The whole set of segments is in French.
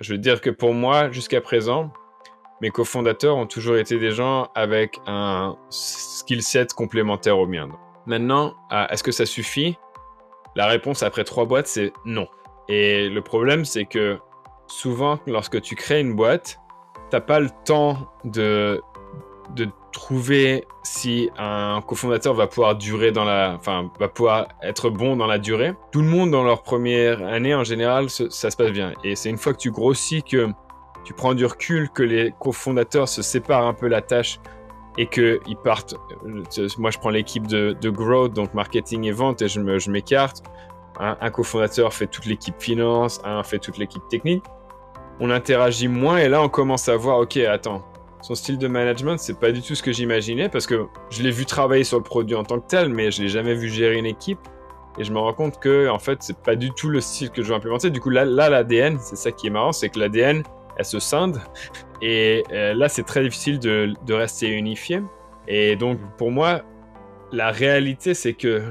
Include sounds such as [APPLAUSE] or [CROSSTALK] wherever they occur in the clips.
Je veux dire que pour moi, jusqu'à présent, mes cofondateurs ont toujours été des gens avec un skill set complémentaire au mien. Maintenant, est-ce que ça suffit La réponse après trois boîtes, c'est non. Et le problème, c'est que souvent, lorsque tu crées une boîte, t'as pas le temps de, de trouver si un cofondateur va pouvoir durer dans la, enfin, va pouvoir être bon dans la durée. Tout le monde dans leur première année, en général, ça, se passe bien. Et c'est une fois que tu grossis, que tu prends du recul, que les cofondateurs se séparent un peu la tâche et qu'ils partent. Euh, moi, je prends l'équipe de, growth, donc marketing et vente, et je m'écarte. un, un cofondateur fait toute l'équipe finance, un fait toute l'équipe technique. On interagit moins et là, on commence à voir, ok, attends, son style de management, c'est pas du tout ce que j'imaginais parce que je l'ai vu travailler sur le produit en tant que tel, mais je l'ai jamais vu gérer une équipe. Et je me rends compte que, en fait, c'est pas du tout le style que je veux implémenter. Du coup, là, l'ADN, c'est ça qui est marrant, c'est que l'ADN, elle se scinde. Et euh, là, c'est très difficile de, de, rester unifié. Et donc, pour moi, la réalité, c'est que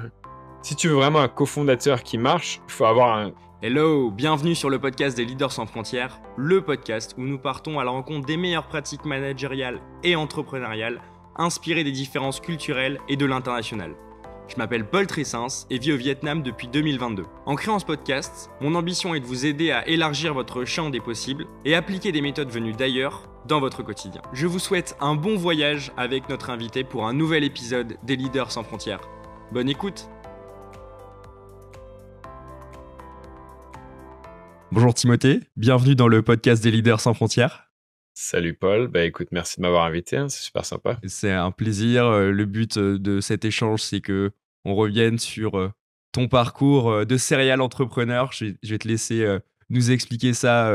si tu veux vraiment un cofondateur qui marche, il faut avoir un, Hello, bienvenue sur le podcast des Leaders sans frontières, le podcast où nous partons à la rencontre des meilleures pratiques managériales et entrepreneuriales inspirées des différences culturelles et de l'international. Je m'appelle Paul Tressens et vis au Vietnam depuis 2022. En créant ce podcast, mon ambition est de vous aider à élargir votre champ des possibles et appliquer des méthodes venues d'ailleurs dans votre quotidien. Je vous souhaite un bon voyage avec notre invité pour un nouvel épisode des Leaders sans frontières. Bonne écoute Bonjour Timothée, bienvenue dans le podcast des leaders sans frontières. Salut Paul, bah écoute, merci de m'avoir invité, hein, c'est super sympa. C'est un plaisir. Euh, le but euh, de cet échange, c'est que on revienne sur euh, ton parcours de serial entrepreneur. Je vais te laisser nous expliquer ça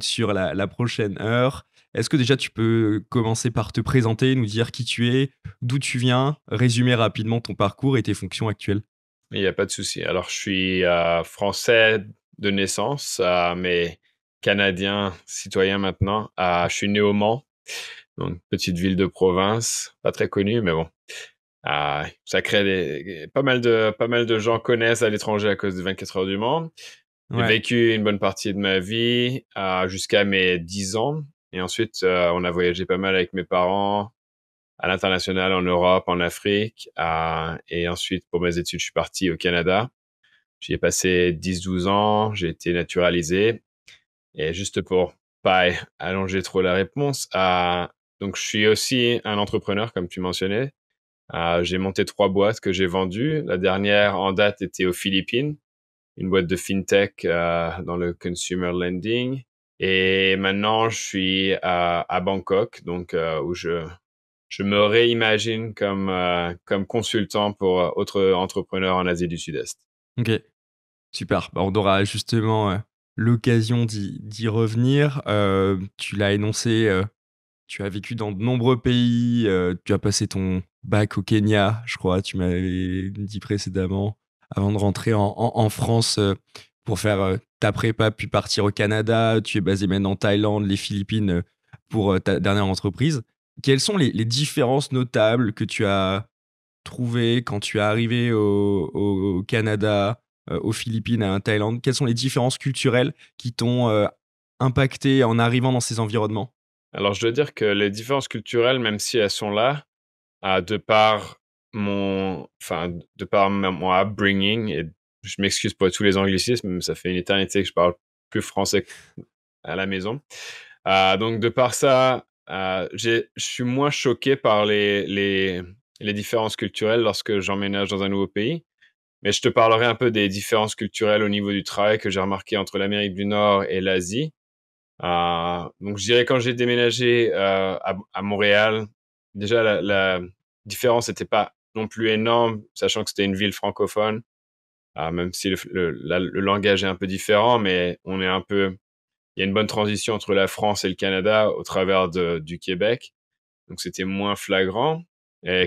sur la, prochaine heure. Est-ce que déjà tu peux commencer par te présenter, nous dire qui tu es, d'où tu viens, résumer rapidement ton parcours et tes fonctions actuelles il n'y a pas de souci. Alors, je suis français de naissance, mais canadien, citoyen maintenant. je suis né au Mans, donc petite ville de province, pas très connue, mais bon. ça crée pas mal de pas mal de gens connaissent à l'étranger à cause des 24 heures du Monde, J'ai vécu une bonne partie de ma vie jusqu'à mes 10 ans et ensuite euh, on a voyagé pas mal avec mes parents à l'international en Europe, en Afrique et ensuite pour mes études je suis parti au Canada J'y ai passé 10-12 ans, j'ai été naturalisé. Et juste pour pas allonger trop la réponse, donc je suis aussi un entrepreneur, comme tu mentionnais. Euh, j'ai monté trois boîtes que j'ai vendues. La dernière en date était aux Philippines, une boîte de fintech euh, dans le consumer lending. Et maintenant, je suis à Bangkok, donc euh, où je je me réimagine comme, comme consultant pour autres entrepreneurs en Asie du Sud-Est. Ok, super. Bah, on aura justement euh, l'occasion d'y revenir. Euh, tu l'as énoncé, euh, tu as vécu dans de nombreux pays, tu as passé ton bac au Kenya, je crois, tu m'avais dit précédemment, avant de rentrer en, France pour faire ta prépa, puis partir au Canada. Tu es basé maintenant en Thaïlande, les Philippines pour ta dernière entreprise. Quelles sont les différences notables que tu as trouvé quand tu es arrivé au, au, Canada, euh, aux Philippines, à Thaïlande Quelles sont les différences culturelles qui t'ont euh, impacté en arrivant dans ces environnements Alors, je dois dire que les différences culturelles, même si elles sont là, ah, de par mon, enfin, de par mon upbringing, et je m'excuse pour tous les anglicismes, ça fait une éternité que je parle plus français à la maison. Ah, donc, de par ça, ah, je suis moins choqué par les, les, les différences culturelles lorsque j'emménage dans un nouveau pays. Mais je te parlerai un peu des différences culturelles au niveau du travail que j'ai remarqué entre l'Amérique du Nord et l'Asie. Euh, donc, je dirais quand j'ai déménagé euh, à, Montréal, déjà la, différence n'était pas non plus énorme, sachant que c'était une ville francophone, euh, même si le, langage est un peu différent, mais on est un peu, il y a une bonne transition entre la France et le Canada au travers du Québec, donc c'était moins flagrant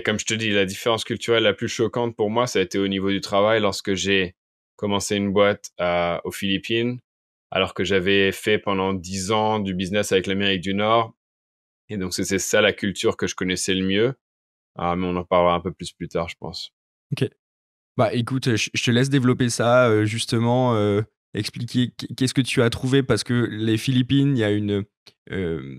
comme je te dis, la différence culturelle la plus choquante pour moi, ça a été au niveau du travail lorsque j'ai commencé une boîte aux Philippines, alors que j'avais fait pendant dix ans du business avec l'Amérique du Nord. Et donc, c'est ça la culture que je connaissais le mieux. Ah, mais on en parlera un peu plus plus tard, je pense. Ok. Bah écoute, je te laisse développer ça, euh, justement, euh, expliquer qu'est-ce que tu as trouvé, parce que les Philippines, il y a une... Euh,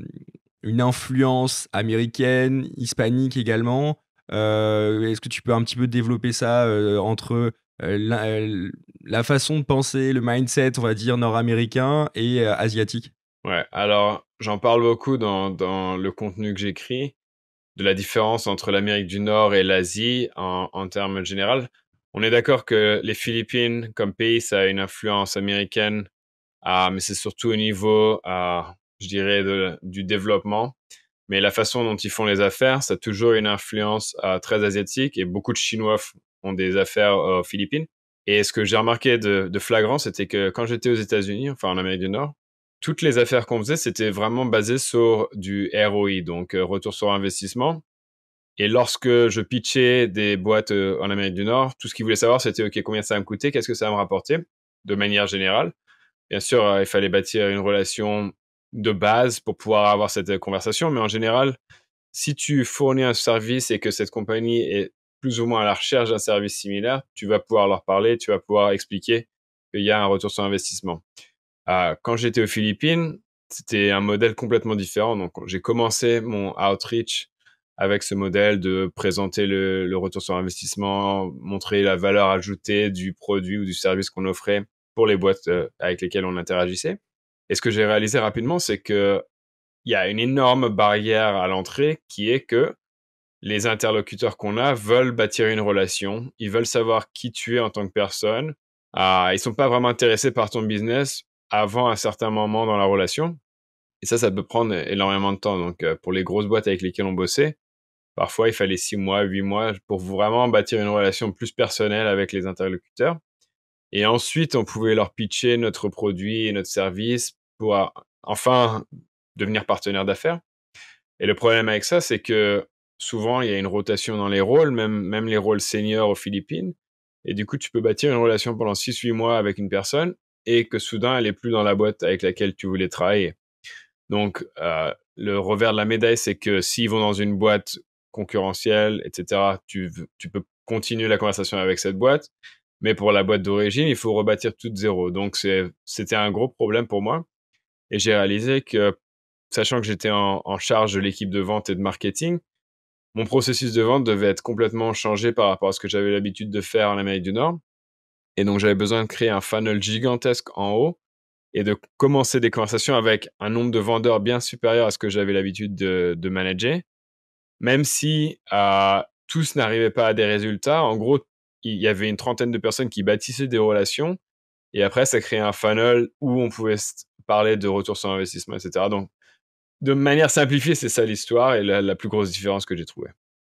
une influence américaine, hispanique également. Euh, est-ce que tu peux un petit peu développer ça euh, entre euh, la, façon de penser, le mindset, on va dire, nord-américain et asiatique Ouais, alors j'en parle beaucoup dans, le contenu que j'écris, de la différence entre l'Amérique du Nord et l'Asie en, en termes généraux. On est d'accord que les Philippines, comme pays, ça a une influence américaine, ah, mais c'est surtout au niveau ah, je dirais, du développement. Mais la façon dont ils font les affaires, ça a toujours une influence euh, très asiatique et beaucoup de Chinois ont des affaires euh, aux Philippines. Et ce que j'ai remarqué de, flagrant, c'était que quand j'étais aux États-Unis, enfin en Amérique du Nord, toutes les affaires qu'on faisait, c'était vraiment basé sur du ROI, donc euh, retour sur investissement. Et lorsque je pitchais des boîtes en Amérique du Nord, tout ce qu'ils voulaient savoir, c'était OK, combien ça va me coûter, qu'est-ce que ça va me rapporter, de manière générale. Bien sûr, il fallait bâtir une relation de base pour pouvoir avoir cette euh, conversation. Mais en général, si tu fournis un service et que cette compagnie est plus ou moins à la recherche d'un service similaire, tu vas pouvoir leur parler, tu vas pouvoir expliquer qu'il y a un retour sur investissement. Euh, quand j'étais aux Philippines, c'était un modèle complètement différent. Donc, j'ai commencé mon outreach avec ce modèle de présenter le, retour sur investissement, montrer la valeur ajoutée du produit ou du service qu'on offrait pour les boîtes euh, avec lesquelles on interagissait. Et ce que j'ai réalisé rapidement, c'est que il y a une énorme barrière à l'entrée qui est que les interlocuteurs qu'on a veulent bâtir une relation, ils veulent savoir qui tu es en tant que personne. Ils ah, ils sont pas vraiment intéressés par ton business avant un certain moment dans la relation. Et ça, ça peut prendre énormément de temps. Donc, euh, pour les grosses boîtes avec lesquelles on bossait, parfois il fallait six mois, huit mois pour vraiment bâtir une relation plus personnelle avec les interlocuteurs. Et ensuite, on pouvait leur pitcher notre produit et notre service pour enfin devenir partenaire d'affaires. Et le problème avec ça, c'est que souvent, il y a une rotation dans les rôles, même, même les rôles seniors aux Philippines. Et du coup, tu peux bâtir une relation pendant 6-8 mois avec une personne et que soudain, elle n'est plus dans la boîte avec laquelle tu voulais travailler. Donc, euh, le revers de la médaille, c'est que s'ils vont dans une boîte concurrentielle, etc., tu, tu peux continuer la conversation avec cette boîte. Mais pour la boîte d'origine, il faut rebâtir tout de zéro. Donc, c'était un gros problème pour moi. Et j'ai réalisé que, sachant que j'étais en, charge de l'équipe de vente et de marketing, mon processus de vente devait être complètement changé par rapport à ce que j'avais l'habitude de faire en Amérique du Nord. Et donc, j'avais besoin de créer un funnel gigantesque en haut et de commencer des conversations avec un nombre de vendeurs bien supérieur à ce que j'avais l'habitude de, manager, même si tout euh, tous n'arrivaient pas à des résultats. En gros, il y avait une trentaine de personnes qui bâtissaient des relations, et après, ça crée un funnel où on pouvait parler de retour sur investissement, etc. Donc, de manière simplifiée, c'est ça l'histoire et la, plus grosse différence que j'ai trouvée.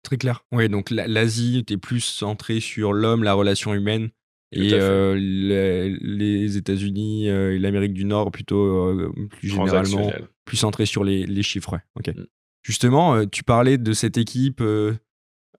Très clair. Oui, donc l'Asie était plus centrée sur l'homme, la relation humaine, et euh, les, États-Unis euh, et l'Amérique du Nord plutôt euh, plus généralement plus centrés sur les, les chiffres. Ok. Mm. Justement, tu parlais de cette équipe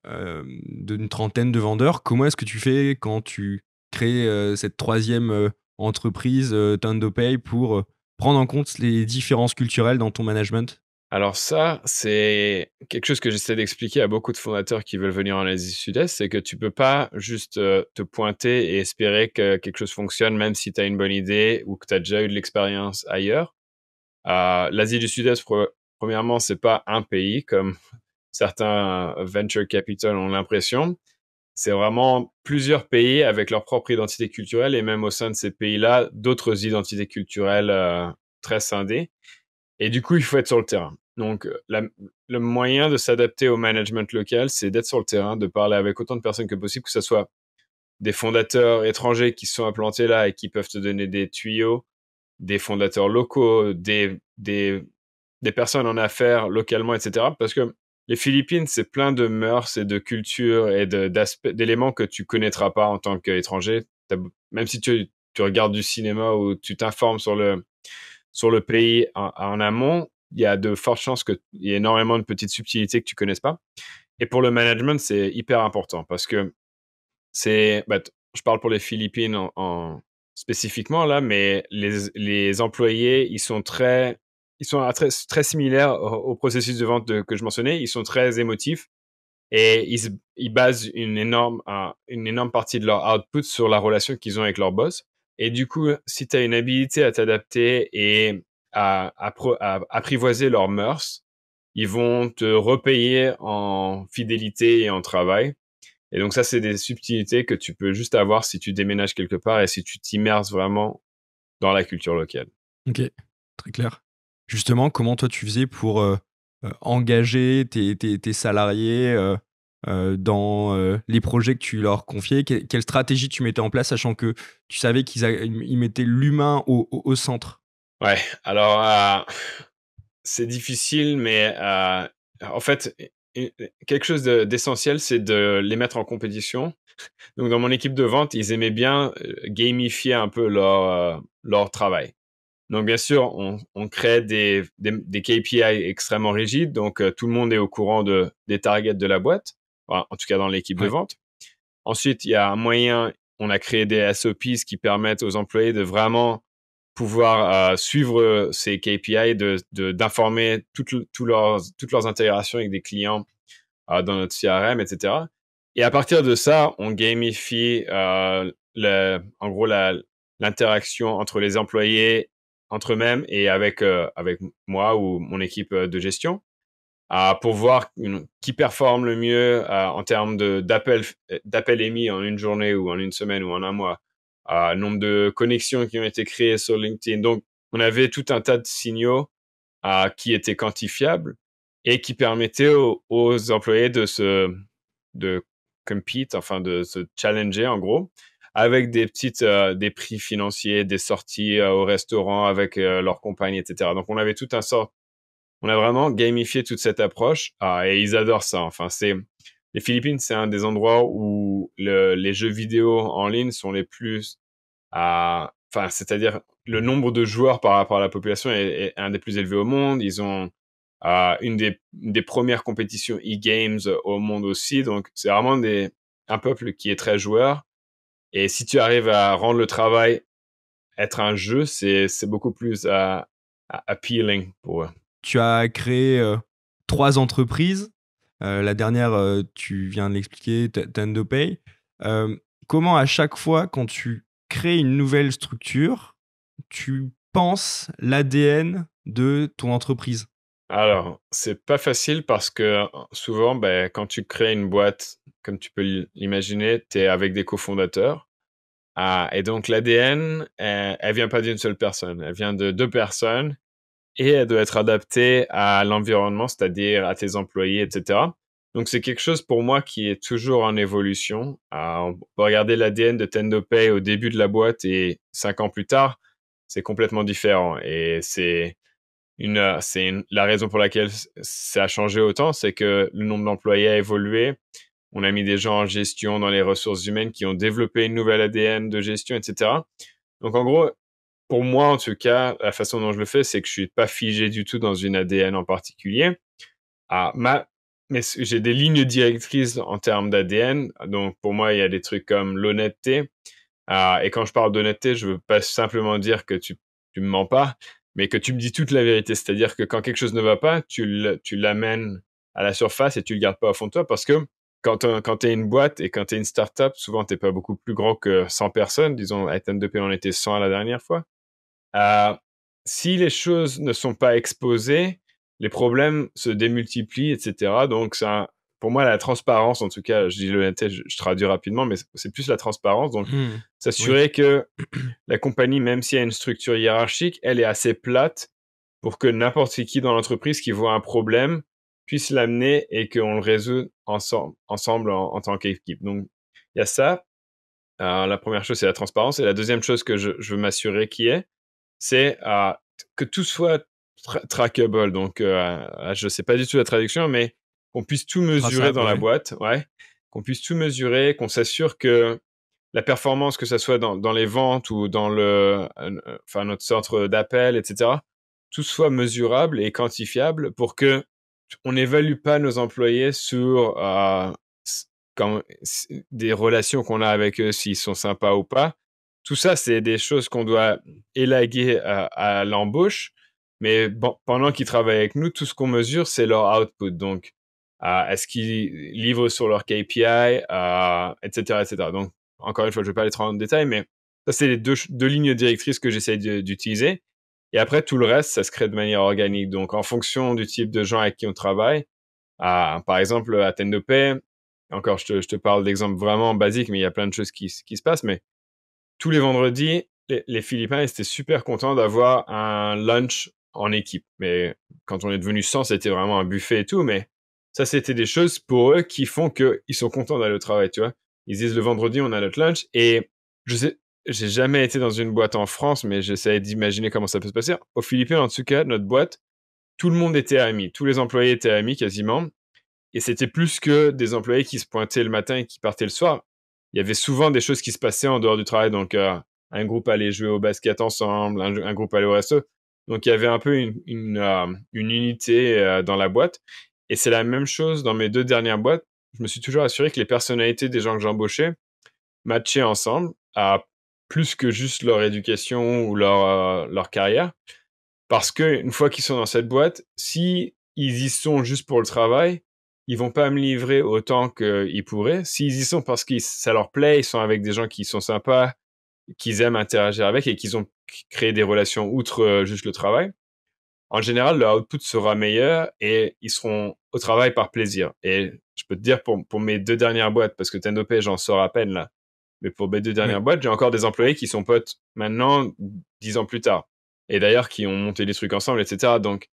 d'une trentaine de vendeurs. Comment est-ce que tu fais quand tu créer euh, cette troisième euh, entreprise euh, TendoPay pour prendre en compte les différences culturelles dans ton management alors ça, c'est quelque chose que j'essaie d'expliquer à beaucoup de fondateurs qui veulent venir en Asie Sud-Est, c'est que tu peux pas juste te pointer et espérer que quelque chose fonctionne même si tu as une bonne idée ou que tu as déjà eu de l'expérience ailleurs. L'Asie du Sud-Est, premièrement, c'est pas un pays comme [LAUGHS] certains venture capital ont l'impression c'est vraiment plusieurs pays avec leur propre identité culturelle et même au sein de ces pays-là, d'autres identités culturelles euh, très scindées. Et du coup, il faut être sur le terrain. Donc, euh, le moyen de s'adapter au management local, c'est d'être sur le terrain, de parler avec autant de personnes que possible, que ce soit des fondateurs étrangers qui sont implantés là et qui peuvent te donner des tuyaux, des fondateurs locaux, des, des, des personnes en affaires localement, etc. Parce que les Philippines, c'est plein de mœurs et de cultures et d'éléments que tu connaîtras pas en tant qu'étranger. Même si tu, regardes du cinéma ou tu t'informes sur le, sur le pays en, amont, il y a de fortes chances qu'il y ait énormément de petites subtilités que tu connaisses pas. Et pour le management, c'est hyper important parce que c'est, bah, je parle pour les Philippines spécifiquement là, mais les, les employés, ils sont très ils sont ah, très, très similaires au, processus de vente que je mentionnais. Ils sont très émotifs et ils, basent une énorme, une énorme partie de leur output sur la relation qu'ils ont avec leur boss. Et du coup, si tu as une habilité à t'adapter et à, à, apprivoiser leurs mœurs, ils vont te repayer en fidélité et en travail. Et donc ça, c'est des subtilités que tu peux juste avoir si tu déménages quelque part et si tu t'immerses vraiment dans la culture locale. Ok, très clair justement, comment toi tu faisais pour euh, euh, engager tes, salariés euh, dans les projets que tu leur confiais Quelle stratégie tu mettais en place, sachant que tu savais qu'ils mettaient l'humain au, centre Ouais, alors c'est difficile, mais en fait, quelque chose d'essentiel, c'est de les mettre en compétition. Donc, dans mon équipe de vente, ils aimaient bien gamifier un peu leur travail. Donc, bien sûr, on, crée des, des, KPI extrêmement rigides. Donc, euh, tout le monde est au courant de, des targets de la boîte, en tout cas dans l'équipe de vente. Ensuite, il y a un moyen, on a créé des SOPs qui permettent aux employés de vraiment pouvoir euh, suivre ces KPI, d'informer de, toutes, leurs, toutes leurs intégrations avec des clients euh, dans notre CRM, etc. Et à partir de ça, on gamifie le, en gros l'interaction entre les employés entre eux-mêmes et avec, euh, avec moi ou mon équipe euh, de gestion pour voir qui performe le mieux euh, en termes d'appels émis en une journée ou en une semaine ou en un mois, nombre de connexions qui ont été créées sur LinkedIn. Donc, on avait tout un tas de signaux qui étaient quantifiables et qui permettaient aux, employés de se de compete, enfin de se challenger en gros, avec des petites euh, des prix financiers, des sorties euh, au restaurant avec euh, leur compagnie, etc. Donc on avait tout un sort, on a vraiment gamifié toute cette approche ah, et ils adorent ça. Enfin c'est les Philippines, c'est un des endroits où le, les jeux vidéo en ligne sont les plus enfin c'est-à-dire le nombre de joueurs par rapport à la population est, un des plus élevés au monde. Ils ont euh, une des, des, premières compétitions e-games au monde aussi. Donc, c'est vraiment des, un peuple qui est très joueur. Et si tu arrives à rendre le travail être un jeu, c'est beaucoup plus euh, appealing pour eux. Tu as créé euh, trois entreprises. Euh, la dernière, tu viens de l'expliquer, TendoPay. comment à chaque fois, quand tu crées une nouvelle structure, tu penses l'ADN de ton entreprise alors, c'est pas facile parce que souvent, ben, quand tu crées une boîte, comme tu peux l'imaginer, tu es avec des cofondateurs. Ah, et donc, l'ADN, elle, vient pas d'une seule personne, elle vient de deux personnes et elle doit être adaptée à l'environnement, c'est-à-dire à tes employés, etc. Donc, c'est quelque chose pour moi qui est toujours en évolution. Ah, on peut regarder l'ADN de TendoPay au début de la boîte et cinq ans plus tard, c'est complètement différent. Et c'est euh, c'est la raison pour laquelle ça a changé autant, c'est que le nombre d'employés a évolué. On a mis des gens en gestion dans les ressources humaines qui ont développé une nouvelle ADN de gestion, etc. Donc en gros, pour moi en tout cas, la façon dont je le fais, c'est que je suis pas figé du tout dans une ADN en particulier. Ah, mais j'ai des lignes directrices en termes d'ADN. Donc pour moi, il y a des trucs comme l'honnêteté. Ah, et quand je parle d'honnêteté, je veux pas simplement dire que tu tu mens pas, mais que tu me dis toute la vérité. C'est-à-dire que quand quelque chose ne va pas, tu l'amènes à la surface et tu le gardes pas au fond de toi parce que quand tu es une boîte et quand tu es une startup, souvent tu n'es pas beaucoup plus grand que 100 personnes. Disons, à ethan 2 p on était 100 la dernière fois. Euh, si les choses ne sont pas exposées, les problèmes se démultiplient, etc. Donc, ça pour moi, la transparence, en tout cas, je dis le je, je, traduis rapidement, mais c'est plus la transparence. Donc, hmm. s'assurer que la compagnie, même s'il y a une structure hiérarchique, elle est assez plate pour que n'importe qui dans l'entreprise qui voit un problème puisse l'amener et qu'on le résout ensemble, ensemble en, tant qu'équipe. Donc, il y a ça. la première chose, c'est la transparence. Et la deuxième chose que je, veux m'assurer qui est, c'est ah, que tout soit trackable. Donc, euh, je ne sais pas du tout la traduction, mais qu'on puisse tout mesurer dans la boîte, ouais, qu'on puisse tout mesurer, qu'on s'assure que la performance, que ce soit dans, les ventes ou dans le, euh, euh, enfin notre centre d'appel, etc., tout soit mesurable et quantifiable pour que on n'évalue pas nos employés sur euh, des relations qu'on a avec eux, s'ils sont sympas ou pas. Tout ça, c'est des choses qu'on doit élaguer à, l'embauche. Mais pendant qu'ils travaillent avec nous, tout ce qu'on mesure, c'est leur output. Donc, est ce qu'ils livrent sur leur KPI, etc., etc. Donc, encore une fois, je ne vais pas aller trop en détail, mais ça, c'est les deux, lignes directrices que j'essaie d'utiliser. Et après, tout le reste, ça se crée de manière organique. Donc, en fonction du type de gens avec qui on travaille, par exemple, à Tendopé, encore, je te, je te parle d'exemples vraiment basiques, mais il y a plein de choses qui, qui se passent. Mais tous les vendredis, les, les Philippins étaient super contents d'avoir un lunch en équipe. Mais quand on est devenu 100, c'était vraiment un buffet et tout. Mais ça, c'était des choses pour eux qui font qu'ils sont contents d'aller au travail, tu vois. Ils disent le vendredi, on a notre lunch. Et je sais, j'ai jamais été dans une boîte en France, mais j'essayais d'imaginer comment ça peut se passer. Aux Philippines, en tout cas, notre boîte, tout le monde était ami. Tous les employés étaient amis quasiment. Et c'était plus que des employés qui se pointaient le matin et qui partaient le soir. Il y avait souvent des choses qui se passaient en dehors du travail. Donc, euh, un groupe allait jouer au basket ensemble, un, groupe allait au resto. Donc, il y avait un peu une, euh, unité euh, dans la boîte. Et c'est la même chose dans mes deux dernières boîtes. Je me suis toujours assuré que les personnalités des gens que j'embauchais matchaient ensemble à plus que juste leur éducation ou leur, euh, leur carrière. Parce qu'une fois qu'ils sont dans cette boîte, si ils y sont juste pour le travail, ils vont pas me livrer autant qu'ils pourraient. S'ils y sont parce que ça leur plaît, ils sont avec des gens qui sont sympas, qu'ils aiment interagir avec et qu'ils ont créé des relations outre euh, juste le travail, en général, leur output sera meilleur et ils seront au travail par plaisir. Et je peux te dire pour, mes deux dernières boîtes, parce que Tendopay, j'en sors à peine là. Mais pour mes deux dernières boîtes, j'ai encore des employés qui sont potes maintenant, dix ans plus tard. Et d'ailleurs, qui ont monté des trucs ensemble, etc. Donc,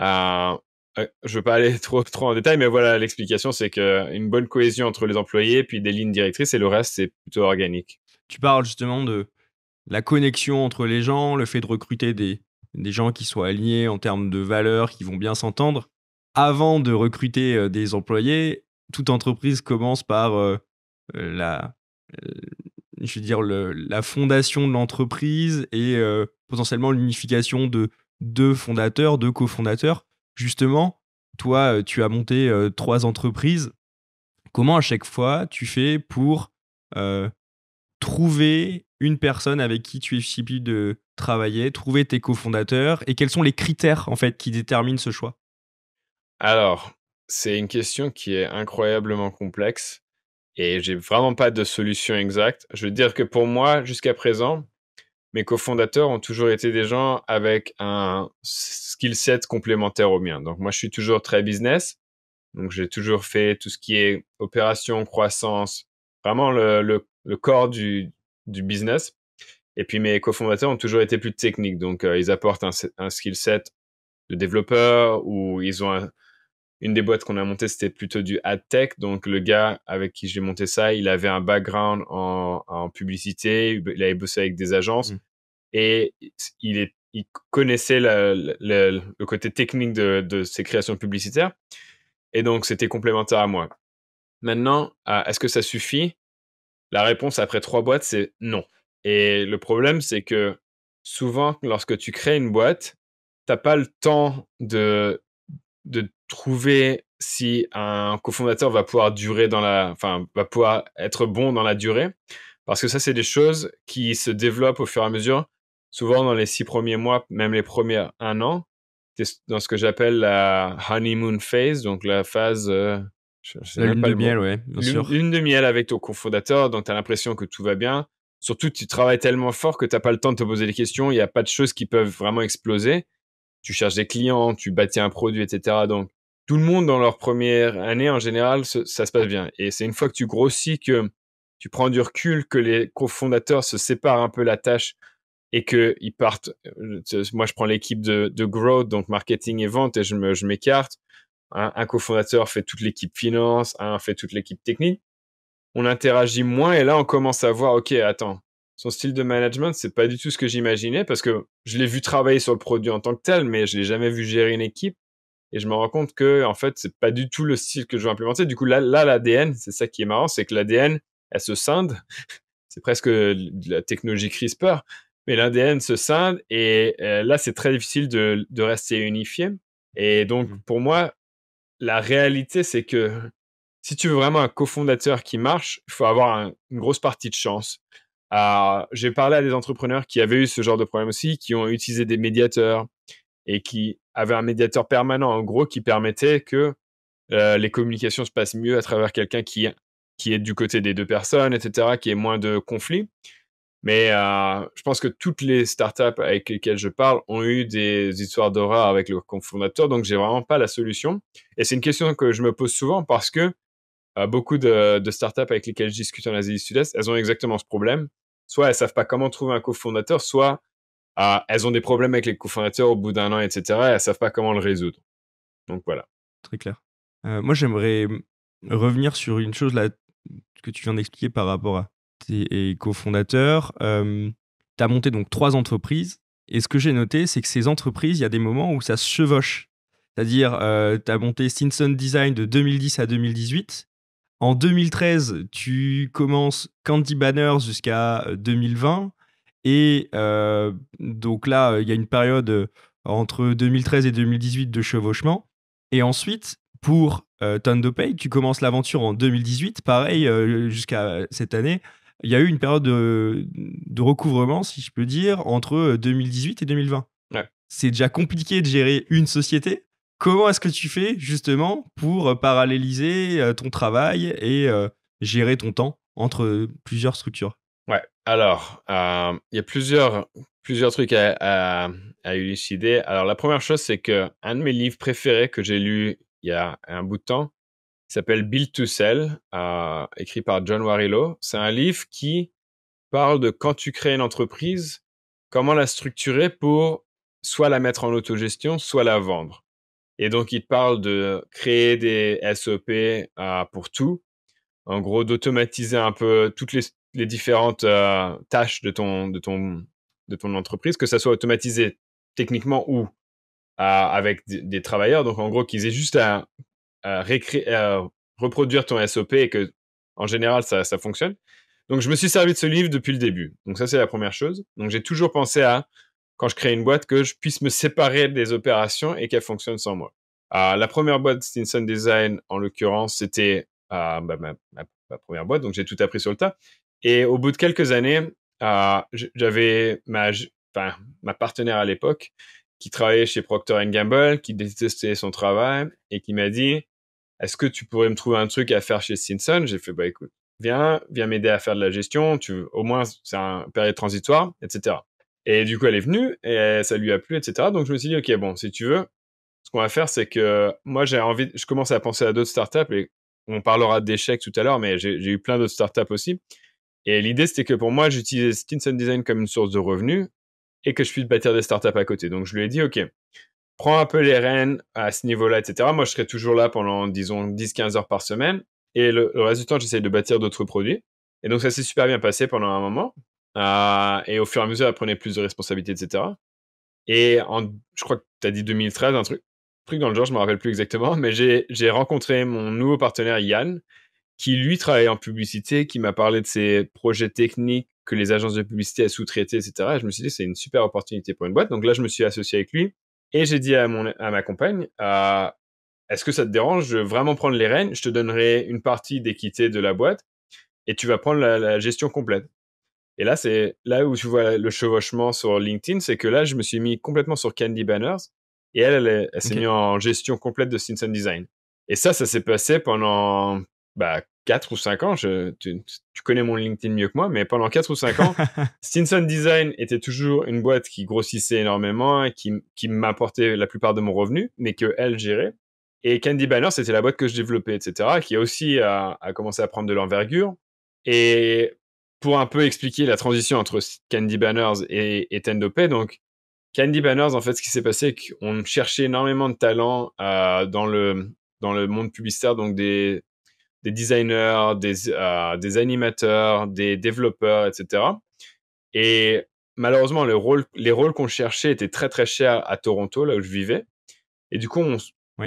euh, euh, je veux pas aller [LAUGHS] trop, trop en détail, mais voilà, l'explication, c'est qu'une bonne cohésion entre les employés, puis des lignes directrices, et le reste, c'est plutôt organique. Tu parles justement de la connexion entre les gens, le fait de recruter des, des gens qui soient alignés en termes de valeurs, qui vont bien s'entendre. Avant de recruter euh, des employés, toute entreprise commence par euh, euh, la, je veux dire, la fondation de l'entreprise et potentiellement l'unification de deux fondateurs, deux cofondateurs. Justement, toi, tu as monté trois entreprises. Comment à chaque fois tu fais pour trouver une personne avec qui tu es susceptible de, travailler, trouver tes cofondateurs et quels sont les critères en fait qui déterminent ce choix Alors, c'est une question qui est incroyablement complexe et j'ai vraiment pas de solution exacte. Je veux dire que pour moi, jusqu'à présent, mes cofondateurs ont toujours été des gens avec un skill set complémentaire au mien. Donc moi, je suis toujours très business. Donc j'ai toujours fait tout ce qui est opération, croissance, vraiment le, corps du business. Et puis mes cofondateurs ont toujours été plus techniques, donc euh, ils apportent un, un, skill set de développeur ou ils ont une des boîtes qu'on a monté c'était plutôt du ad tech. Donc le gars avec qui j'ai monté ça, il avait un background en, publicité, il avait bossé avec des agences mmh. et il, il connaissait le côté technique de, de ses créations publicitaires. Et donc c'était complémentaire à moi. Maintenant, est-ce que ça suffit La réponse après trois boîtes, c'est non. Et le problème, c'est que souvent, lorsque tu crées une boîte, tu n'as pas le temps de, de trouver si un cofondateur va pouvoir durer dans la, enfin, va pouvoir être bon dans la durée. Parce que ça, c'est des choses qui se développent au fur et à mesure. Souvent, dans les six premiers mois, même les premiers un an, tu es dans ce que j'appelle la honeymoon phase, donc la phase. Euh, lune de miel, oui, bien sûr. Lune de miel avec ton cofondateur, donc tu as l'impression que tout va bien. Surtout, tu travailles tellement fort que tu n'as pas le temps de te poser des questions. Il n'y a pas de choses qui peuvent vraiment exploser. Tu cherches des clients, tu bâtis un produit, etc. Donc, tout le monde dans leur première année, en général, ça, se passe bien. Et c'est une fois que tu grossis, que tu prends du recul, que les cofondateurs se séparent un peu la tâche et qu'ils partent. Euh, euh, moi, je prends l'équipe de, growth, donc marketing et vente, et je m'écarte. un cofondateur fait toute l'équipe finance, un fait toute l'équipe technique on interagit moins et là on commence à voir ok attends son style de management c'est pas du tout ce que j'imaginais parce que je l'ai vu travailler sur le produit en tant que tel mais je l'ai jamais vu gérer une équipe et je me rends compte que en fait c'est pas du tout le style que je veux implémenter du coup là là l'ADN c'est ça qui est marrant c'est que l'ADN elle se scinde [LAUGHS] c'est presque de la technologie CRISPR mais l'ADN se scinde et euh, là c'est très difficile de rester unifié et donc mmh pour moi la réalité c'est que si tu veux vraiment un cofondateur qui marche, il faut avoir une grosse partie de chance. j'ai parlé à des entrepreneurs qui avaient eu ce genre de problème aussi, qui ont utilisé des médiateurs et qui avaient un médiateur permanent, en gros, qui permettait que euh, les communications se passent mieux à travers quelqu'un qui, qui est du côté des deux personnes, etc., qui ait moins de conflits. Mais euh, je pense que toutes les startups avec lesquelles je parle ont eu des histoires d'horreur avec le cofondateur, donc j'ai vraiment pas la solution. Et c'est une question que je me pose souvent parce que euh, beaucoup de, startups avec lesquelles je discute en Asie du Sud-Est, elles ont exactement ce problème. Soit elles savent pas comment trouver un cofondateur, soit euh, elles ont des problèmes avec les cofondateurs au bout d'un an, etc. Et elles savent pas comment le résoudre. Donc voilà. Très clair. Euh, moi, j'aimerais revenir sur une chose là que tu viens d'expliquer par rapport à tes cofondateurs. tu as monté donc trois entreprises. Et ce que j'ai noté, c'est que ces entreprises, il y a des moments où ça se chevauche. C'est-à-dire, euh, tu as monté Stinson Design de 2010 à 2018, en 2013, tu commences Candy Banner jusqu'à 2020. Euh, et euh, donc là, euh, il y a une période entre 2013 et 2018 de chevauchement. Et ensuite, pour euh, Pay, tu commences l'aventure en 2018. Pareil, jusqu'à cette année, il y a eu une période de, recouvrement, si je peux dire, entre 2018 et 2020. C'est déjà compliqué de gérer une société Comment est-ce que tu fais justement pour euh, paralléliser euh, ton travail et euh, gérer ton temps entre plusieurs structures Ouais, alors, il y a plusieurs, plusieurs trucs à, élucider. Alors, la première chose, c'est que un de mes livres préférés que j'ai lu il y a un bout de temps s'appelle Build to Sell, écrit par John Warilo. C'est un livre qui parle de quand tu crées une entreprise, comment la structurer pour soit la mettre en autogestion, soit la vendre. Et donc, il te parle de créer des SOP e euh, pour tout. En gros, d'automatiser un peu toutes les, différentes euh, tâches de ton, de, ton, de ton entreprise, que ça soit automatisé techniquement ou euh, avec des, travailleurs. Donc, en gros, qu'ils aient juste à, reproduire ton SOP e et que, en général, ça fonctionne. Donc, je me suis servi de ce livre depuis le début. Donc, ça, c'est la première chose. Donc, j'ai toujours pensé à quand je crée une boîte, que je puisse me séparer des opérations et qu'elle fonctionne sans moi. Ah, la première boîte, Stinson Design, en l'occurrence, c'était euh, ma, première boîte, donc j'ai tout appris sur le tas. Et au bout de quelques années, ah, j'avais ma, ma partenaire à l'époque qui travaillait chez Procter Gamble, qui détestait son travail et qui m'a dit Est-ce que tu pourrais me trouver un truc à faire chez Stinson J'ai fait Bah écoute, viens, viens m'aider à faire de la gestion, tu, au moins c'est un période transitoire, etc. Et du coup, elle est venue et euh, ça lui a plu, etc. Donc, je me suis dit, OK, bon, si tu veux, ce qu'on va faire, c'est que moi, j'ai envie, je commence à penser à d'autres startups et on parlera d'échecs tout à l'heure, mais j'ai eu plein d'autres startups aussi. Et l'idée, c'était que pour moi, j'utilisais Stinson Design comme une source de revenus et que je puisse bâtir des startups à côté. Donc, je lui ai dit, OK, prends un peu les rênes à ce niveau-là, etc. Moi, je serai toujours là pendant, disons, 10-15 heures par semaine. Et le, résultat reste du temps, j'essaye de bâtir d'autres produits. Et donc, ça s'est super bien passé pendant un moment. Euh, et au fur et à mesure, elle prenait plus de responsabilités, etc. Et je crois que tu as dit 2013, un truc, dans le genre, je ne me rappelle plus exactement, mais j'ai rencontré mon nouveau partenaire Yann, qui lui travaille en publicité, qui m'a parlé de ses projets techniques que les agences de publicité sous traités etc. Et je me suis dit, c'est une super opportunité pour une boîte. Donc là, je me suis associé avec lui et j'ai dit à, à ma compagne, euh, est-ce que ça te dérange de vraiment prendre les rênes Je te donnerai une partie d'équité de la boîte et tu vas prendre la gestion complète. Et là, c'est là où tu vois le chevauchement sur LinkedIn, c'est que là, je me suis mis complètement sur Candy Banners et elle, elle, s'est mis mise en gestion complète de Simpson Design. Et ça, ça s'est passé pendant bah, 4 ou 5 ans. tu, connais mon LinkedIn mieux que moi, mais pendant 4 ou 5 ans, Stinson [LAUGHS] Design était toujours une boîte qui grossissait énormément et qui, m'apportait la plupart de mon revenu, mais que elle gérait. Et Candy Banners, c'était la boîte que je développais, etc., qui aussi a, euh, a commencé à prendre de l'envergure. Et pour un peu expliquer la transition entre Candy Banners et, et Donc, Candy Banners, en fait, ce qui s'est passé, c'est qu'on cherchait énormément de talents euh, dans, le, dans le monde publicitaire, donc des, des designers, des, euh, des animateurs, des développeurs, etc. Et malheureusement, le rôle, les rôles qu'on cherchait étaient très très chers à Toronto, là où je vivais. Et du coup,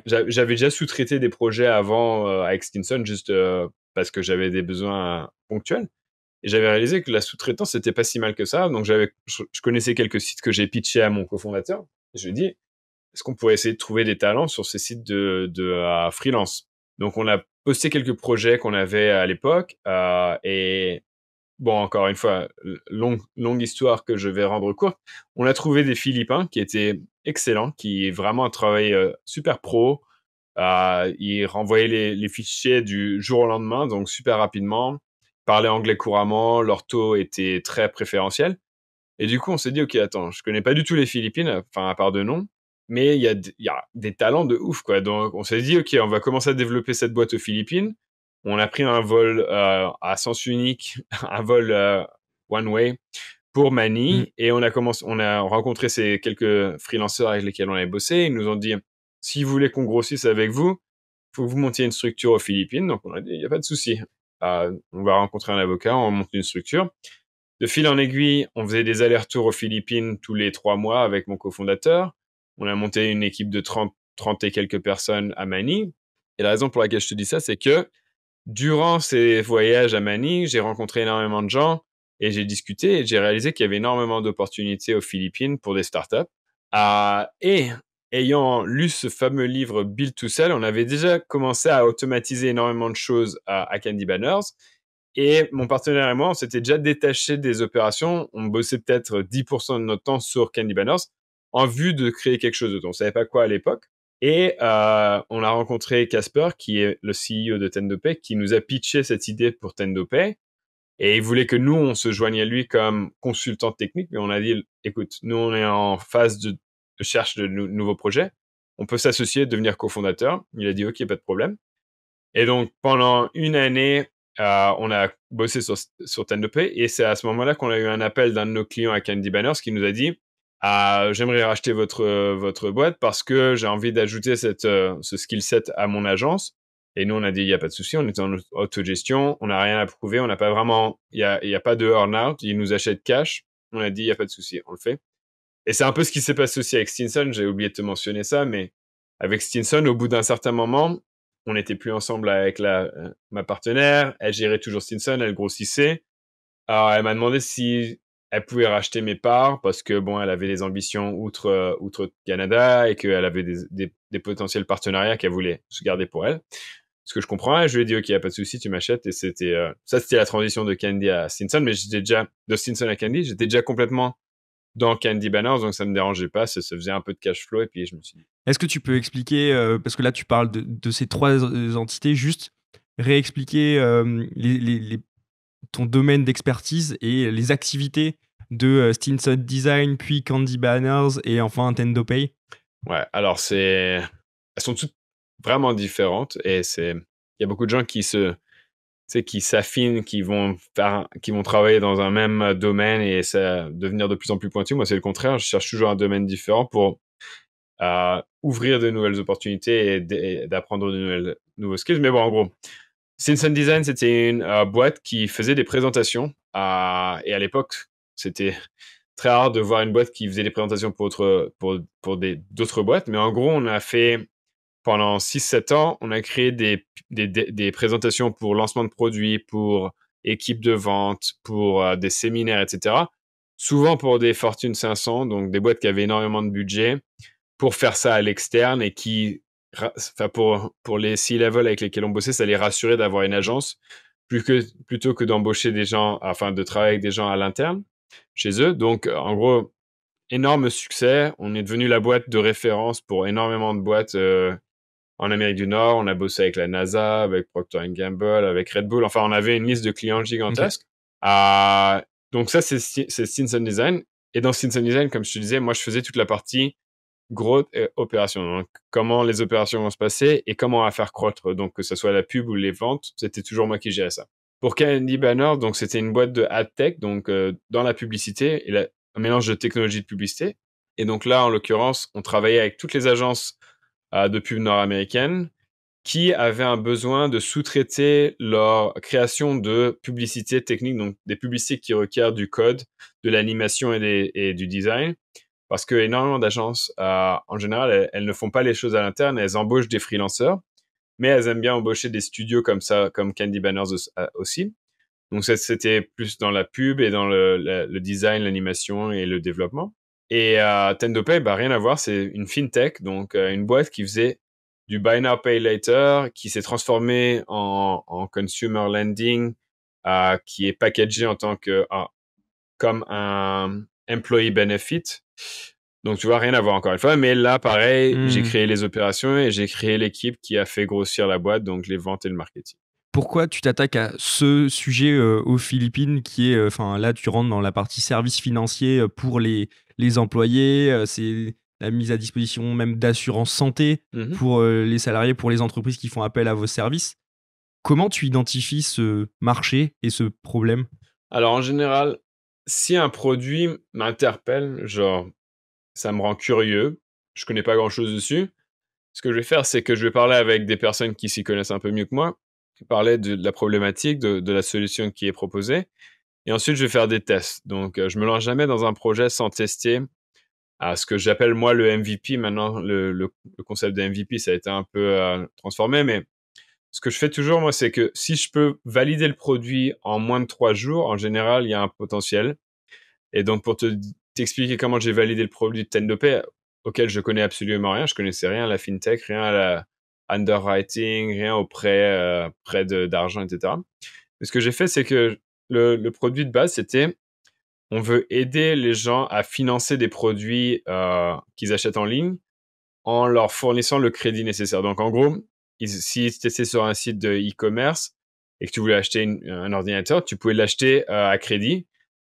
j'avais déjà sous-traité des projets avant à euh, avec juste parce que j'avais des besoins ponctuels. Et j'avais réalisé que la sous-traitance c'était pas si mal que ça. Donc, j'avais, je, connaissais quelques sites que j'ai pitchés à mon cofondateur. Je lui ai dit, est-ce qu'on pourrait essayer de trouver des talents sur ces sites de, de freelance Donc, on a posté quelques projets qu'on avait à l'époque. Euh, et bon, encore une fois, longue, longue histoire que je vais rendre courte. On a trouvé des Philippins qui étaient excellents, qui vraiment travaillaient euh, super pro. Euh, ils renvoyaient les, les, fichiers du jour au lendemain, donc super rapidement parlaient anglais couramment, leur taux était très préférentiel. Et du coup, on s'est dit, OK, attends, je connais pas du tout les Philippines, enfin, à part de nom, mais il y, a des talents de ouf, quoi. Donc, on s'est dit, OK, on va commencer à développer cette boîte aux Philippines. On a pris un vol euh, à sens unique, [LAUGHS] un vol euh, one way pour Mani, mmh. et on a commencé, on a rencontré ces quelques freelancers avec lesquels on avait bossé. Ils nous ont dit, si vous voulez qu'on grossisse avec vous, faut que vous montiez une structure aux Philippines. Donc, on a dit, il n'y a pas de souci on va rencontrer un avocat, on monte une structure. De fil en aiguille, on faisait des allers-retours aux Philippines tous les trois mois avec mon cofondateur. On a monté une équipe de 30, 30 et quelques personnes à Mani. Et la raison pour laquelle je te dis ça, c'est que durant ces voyages à Mani, j'ai rencontré énormément de gens et j'ai discuté et j'ai réalisé qu'il y avait énormément d'opportunités aux Philippines pour des startups. Ah, et ayant lu ce fameux livre Build to Sell, on avait déjà commencé à automatiser énormément de choses à, Candy Banners. Et mon partenaire et moi, on s'était déjà détaché des opérations. On bossait peut-être 10% de notre temps sur Candy Banners en vue de créer quelque chose d'autre. On ne savait pas quoi à l'époque. Et euh, on a rencontré Casper, qui est le CEO de TendoPay, qui nous a pitché cette idée pour TendoPay. Et il voulait que nous, on se joigne à lui comme consultant technique. Mais on a dit, écoute, nous, on est en phase de cherche de nouveaux projets. On peut s'associer, devenir cofondateur. Il a dit OK, pas de problème. Et donc pendant une année, euh, on a bossé sur, sur Tendopay et c'est à ce moment-là qu'on a eu un appel d'un de nos clients à Candy Banners qui nous a dit ah, J'aimerais racheter votre, votre boîte parce que j'ai envie d'ajouter euh, ce skill set à mon agence. Et nous, on a dit Il n'y a pas de souci, on est en autogestion, on n'a rien à prouver, on n'a pas vraiment, il n'y a, y a pas de earn-out, ils nous achètent cash. On a dit Il n'y a pas de souci, on le fait. Et c'est un peu ce qui s'est passé aussi avec Stinson, j'ai oublié de te mentionner ça, mais avec Stinson, au bout d'un certain moment, on n'était plus ensemble avec la, euh, ma partenaire, elle gérait toujours Stinson, elle grossissait. Alors elle m'a demandé si elle pouvait racheter mes parts parce que bon, elle avait des ambitions outre euh, outre Canada et qu'elle avait des, des, des, potentiels partenariats qu'elle voulait se garder pour elle. Ce que je comprends, je lui ai dit ok, pas de souci, tu m'achètes. Et c'était euh, ça, c'était la transition de Candy à Stinson, mais j'étais déjà de Stinson à Candy, j'étais déjà complètement dans Candy Banners, donc ça ne me dérangeait pas, ça, se faisait un peu de cash flow, et puis je me suis dit. Est-ce que tu peux expliquer, euh, parce que là tu parles de, ces trois euh, entités, juste réexpliquer euh, ton domaine d'expertise et les activités de Stinson Design, puis Candy Banners et enfin Nintendo Pay Ouais, alors c'est. Elles sont toutes vraiment différentes et c'est. Il y a beaucoup de gens qui se qui s'affinent, qui vont, faire, qui vont travailler dans un même domaine et ça devenir de plus en plus pointu. Moi, c'est le contraire. Je cherche toujours un domaine différent pour euh, ouvrir de nouvelles opportunités et d'apprendre de nouvelles, nouveaux skills. Mais bon, en gros, Simpson Design, c'était une euh, boîte qui faisait des présentations. Euh, et à l'époque, c'était très rare de voir une boîte qui faisait des présentations pour, pour, pour d'autres boîtes. Mais en gros, on a fait pendant 6-7 ans, on a créé des, des, présentations pour lancement de produits, pour équipe de vente, pour euh, des séminaires, etc. Souvent pour des fortunes 500, donc des boîtes qui avaient énormément de budget, pour faire ça à l'externe et qui, enfin pour, pour les C-level avec lesquels on bossait, ça les rassurait d'avoir une agence plus que, plutôt que d'embaucher des gens, enfin de travailler avec des gens à l'interne chez eux. Donc euh, en gros, énorme succès. On est devenu la boîte de référence pour énormément de boîtes euh, en Amérique du Nord, on a bossé avec la NASA, avec Procter Gamble, avec Red Bull. Enfin, on avait une liste de clients gigantesque. Ah, donc ça, c'est Stinson Design. Et dans Stinson Design, comme je te disais, moi, je faisais toute la partie growth et opération. Donc, comment les opérations vont se passer et comment on va faire croître. Donc, que ce soit la pub ou les ventes, c'était toujours moi qui gérais ça. Pour Candy Banner, donc c'était une boîte de ad tech, donc euh, dans la publicité, il a un mélange de technologie de publicité. Et donc là, en l'occurrence, on travaillait avec toutes les agences euh, de pub nord américaine qui avaient un besoin de sous-traiter leur création de publicités techniques, donc des publicités qui requièrent du code, de l'animation et, du design, parce que énormément d'agences, euh, en général, elles, ne font pas les choses à l'interne, elles embauchent des freelancers, mais elles aiment bien embaucher des studios comme ça, comme Candy Banners euh, aussi. Donc c'était plus dans la pub et dans le design, l'animation et le développement. Et euh, TendoPay, bah, rien à voir, c'est une fintech, donc euh, une boîte qui faisait du buy now, pay later, qui s'est transformée en, consumer lending, euh, qui est packagé en tant que ah, comme un employee benefit. Donc tu vois, rien à voir encore une fois. Mais là, pareil, j'ai hmm. créé les opérations et j'ai créé l'équipe qui a fait grossir la boîte, donc les ventes et le marketing pourquoi tu t'attaques à ce sujet euh, aux Philippines qui est, euh, enfin là tu rentres dans la partie services financiers euh, pour les, les employés, c'est la mise à disposition même d'assurance santé mmh pour les salariés, pour les entreprises qui font appel à vos services. Comment tu identifies ce marché et ce problème Alors en général, si un produit m'interpelle, genre ça me rend curieux, je connais pas grand chose dessus, ce que je vais faire c'est que je vais parler avec des personnes qui s'y connaissent un peu mieux que moi qui parlait de, la problématique, de, la solution qui est proposée. Et ensuite, je vais faire des tests. Donc, euh, je me lance jamais dans un projet sans tester à ce que j'appelle moi le MVP. Maintenant, le, concept de MVP, ça a été un peu euh, transformé, mais ce que je fais toujours, moi, c'est que si je peux valider le produit en moins de trois jours, en général, il y a un potentiel. Et donc, pour te t'expliquer comment j'ai validé le produit de Tendopay, auquel je connais absolument rien, je connaissais rien à la fintech, rien à la, underwriting, rien auprès euh, prêt, de d'argent, etc. Mais ce que j'ai fait, c'est que le, produit de base, c'était on veut aider les gens à financer des produits euh, qu'ils achètent en ligne en leur fournissant le crédit nécessaire. Donc, en gros, si tu étais sur un site de e-commerce et que tu voulais acheter un ordinateur, tu pouvais l'acheter euh, à crédit.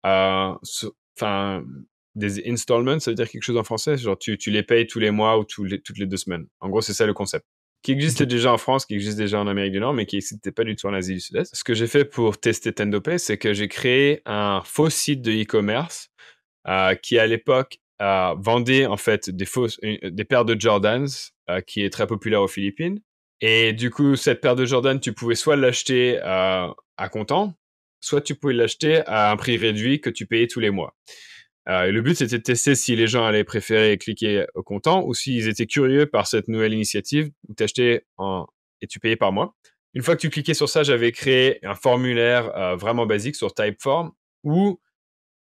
Enfin, des installments, ça veut dire quelque chose en français, genre tu, tu les payes tous les mois ou tous les, toutes les deux semaines. En gros, c'est ça le concept qui existe déjà en France, qui existe déjà en Amérique du Nord, mais qui n'existait pas du tout en Asie du Sud-Est. Ce que j'ai fait pour tester TendoPay, c'est que j'ai créé un faux site de e-commerce euh, qui, à l'époque, euh, vendait en fait des, des paires de Jordans, euh, qui est très populaire aux Philippines. Et du coup, cette paire de Jordans, tu pouvais soit l'acheter à comptant, soit tu pouvais l'acheter à un prix réduit que tu payais tous les mois. Euh, le but, c'était de tester si les gens allaient préférer cliquer au comptant ou s'ils étaient curieux par cette nouvelle initiative où tu en... et tu payais par mois. Une fois que tu cliquais sur ça, j'avais créé un formulaire euh, vraiment basique sur Typeform où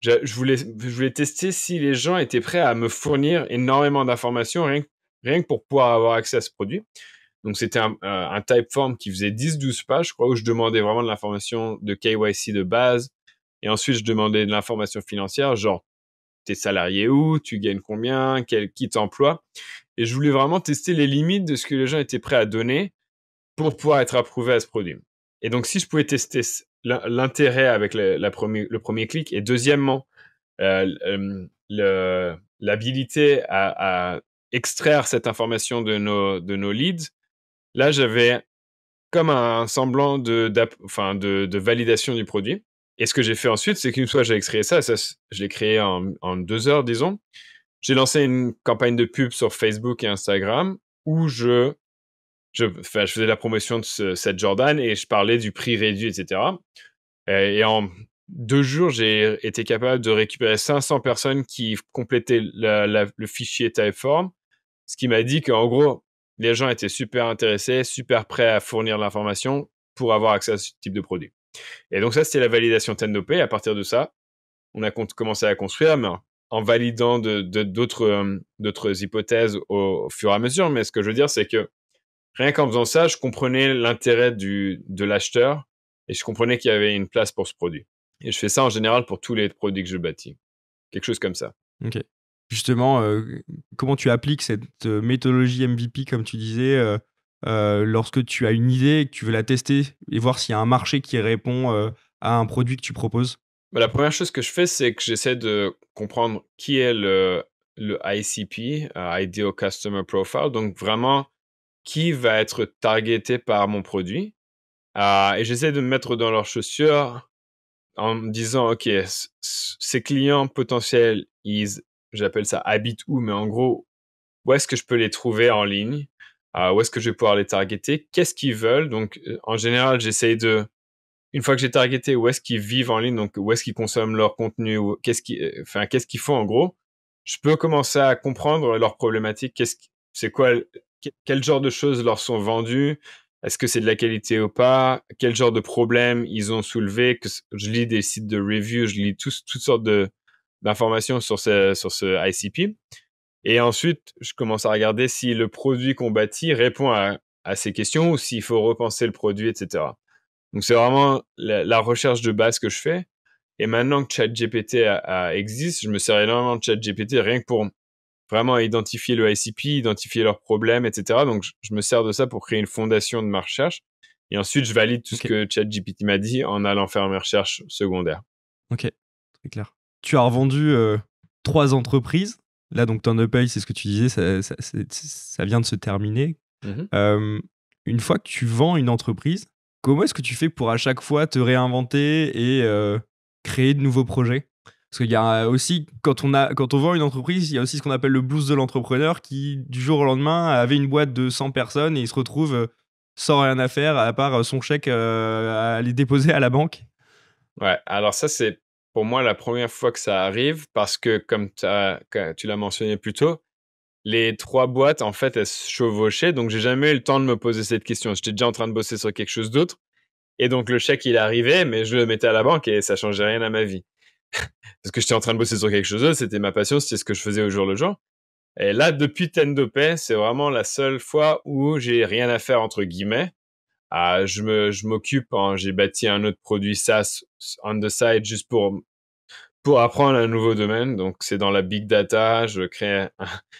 je, voulais, je voulais tester si les gens étaient prêts à me fournir énormément d'informations rien, que pour pouvoir avoir accès à ce produit. Donc, c'était un, euh, un Typeform qui faisait 10-12 pages, je crois, où je demandais vraiment de l'information de KYC de base. Et ensuite, je demandais de l'information financière, genre t'es salarié où, tu gagnes combien, quel, qui t'emploie. Et je voulais vraiment tester les limites de ce que les gens étaient prêts à donner pour pouvoir être approuvé à ce produit. Et donc, si je pouvais tester l'intérêt avec le, la premier, le premier clic, et deuxièmement, euh, l'habilité à, extraire cette information de nos, de nos leads, là, j'avais comme un semblant de, enfin, de validation du produit. Et ce que j'ai fait ensuite, c'est qu'une fois que j'avais créé ça, je l'ai créé en, deux heures, disons, j'ai lancé une campagne de pub sur Facebook et Instagram où je, je, je faisais la promotion de cette Jordan et je parlais du prix réduit, etc. Et en deux jours, j'ai été capable de récupérer 500 personnes qui complétaient le fichier Typeform, ce qui m'a dit qu'en gros, les gens étaient super intéressés, super prêts à fournir l'information pour avoir accès à ce type de produit. Et donc ça, c'était la validation TNOP. À partir de ça, on a commencé à construire, en validant euh, d'autres hypothèses au, fur et à mesure. Mais ce que je veux dire, c'est que rien qu'en faisant ça, je comprenais l'intérêt de l'acheteur et je comprenais qu'il y avait une place pour ce produit. Et je fais ça en général pour tous les produits que je bâtis. Quelque chose comme ça. Ok. Justement, euh, comment tu appliques cette euh, méthodologie MVP, comme tu disais, euh, lorsque tu as une idée et que tu veux la tester et voir s'il y a un marché qui répond euh, à un produit que tu proposes bah, La première chose que je fais, c'est que j'essaie de comprendre qui est le, ICP, euh, Ideal Customer Profile, donc vraiment qui va être targeté par mon produit. et j'essaie de me mettre dans leurs chaussures en me disant, OK, ces clients potentiels, j'appelle ça habite où, mais en gros, où est-ce que je peux les trouver en ligne où est-ce que je vais pouvoir les targeter, qu'est-ce qu'ils veulent. Donc, euh, en général, j'essaye de, une fois que j'ai targeté, où est-ce qu'ils vivent en ligne, donc où est-ce qu'ils consomment leur contenu, qu'est-ce qu'ils, euh, enfin, qu'est-ce qu'ils font en gros. Je peux commencer à comprendre leurs problématiques, qu'est-ce, c'est quoi, quel genre de choses leur sont vendues, est-ce que c'est de la qualité ou pas, quel genre de problèmes ils ont soulevé, que je lis des sites de review, je lis toutes sortes de, d'informations sur ce, sur ce ICP. Et ensuite, je commence à regarder si le produit qu'on bâtit répond à, ces questions ou s'il faut repenser le produit, etc. Donc c'est vraiment la, recherche de base que je fais. Et maintenant que ChatGPT existe, je me sers énormément de ChatGPT rien que pour vraiment identifier le ICP, identifier leurs problèmes, etc. Donc je, me sers de ça pour créer une fondation de ma recherche. Et ensuite, je valide tout ce que ChatGPT m'a dit en allant faire mes recherches secondaires. Ok, très clair. Tu as revendu euh, trois entreprises Là, donc, Turn paye, c'est ce que tu disais, ça, vient de se terminer. Mm-hmm. Euh, une fois que tu vends une entreprise, comment est-ce que tu fais pour à chaque fois te réinventer et euh, créer de nouveaux projets parce qu'il y a aussi, quand on, a, quand on vend une entreprise, il y a aussi ce qu'on appelle le blues de l'entrepreneur qui, du jour au lendemain, avait une boîte de 100 personnes et il se retrouve euh, sans rien à faire, à part son chèque à les déposer à la banque. Ouais, alors ça, c'est pour moi la première fois que ça arrive parce que, comme tu l'as mentionné plus tôt, les trois boîtes, en fait, elles se chevauchaient. Donc, j'ai jamais eu le temps de me poser cette question. J'étais déjà en train de bosser sur quelque chose d'autre. Et donc, le chèque, il arrivait, mais je le mettais à la banque et ça changeait rien à ma vie. [LAUGHS] parce que j'étais en train de bosser sur quelque chose d'autre. C'était ma passion. C'était ce que je faisais au jour le jour. Et là, depuis Tendopé, c'est vraiment la seule fois où j'ai rien à faire, entre guillemets. Ah, je me, je m'occupe, hein. j'ai bâti un autre produit SaaS on the side juste pour pour apprendre un nouveau domaine. Donc c'est dans la big data, je crée,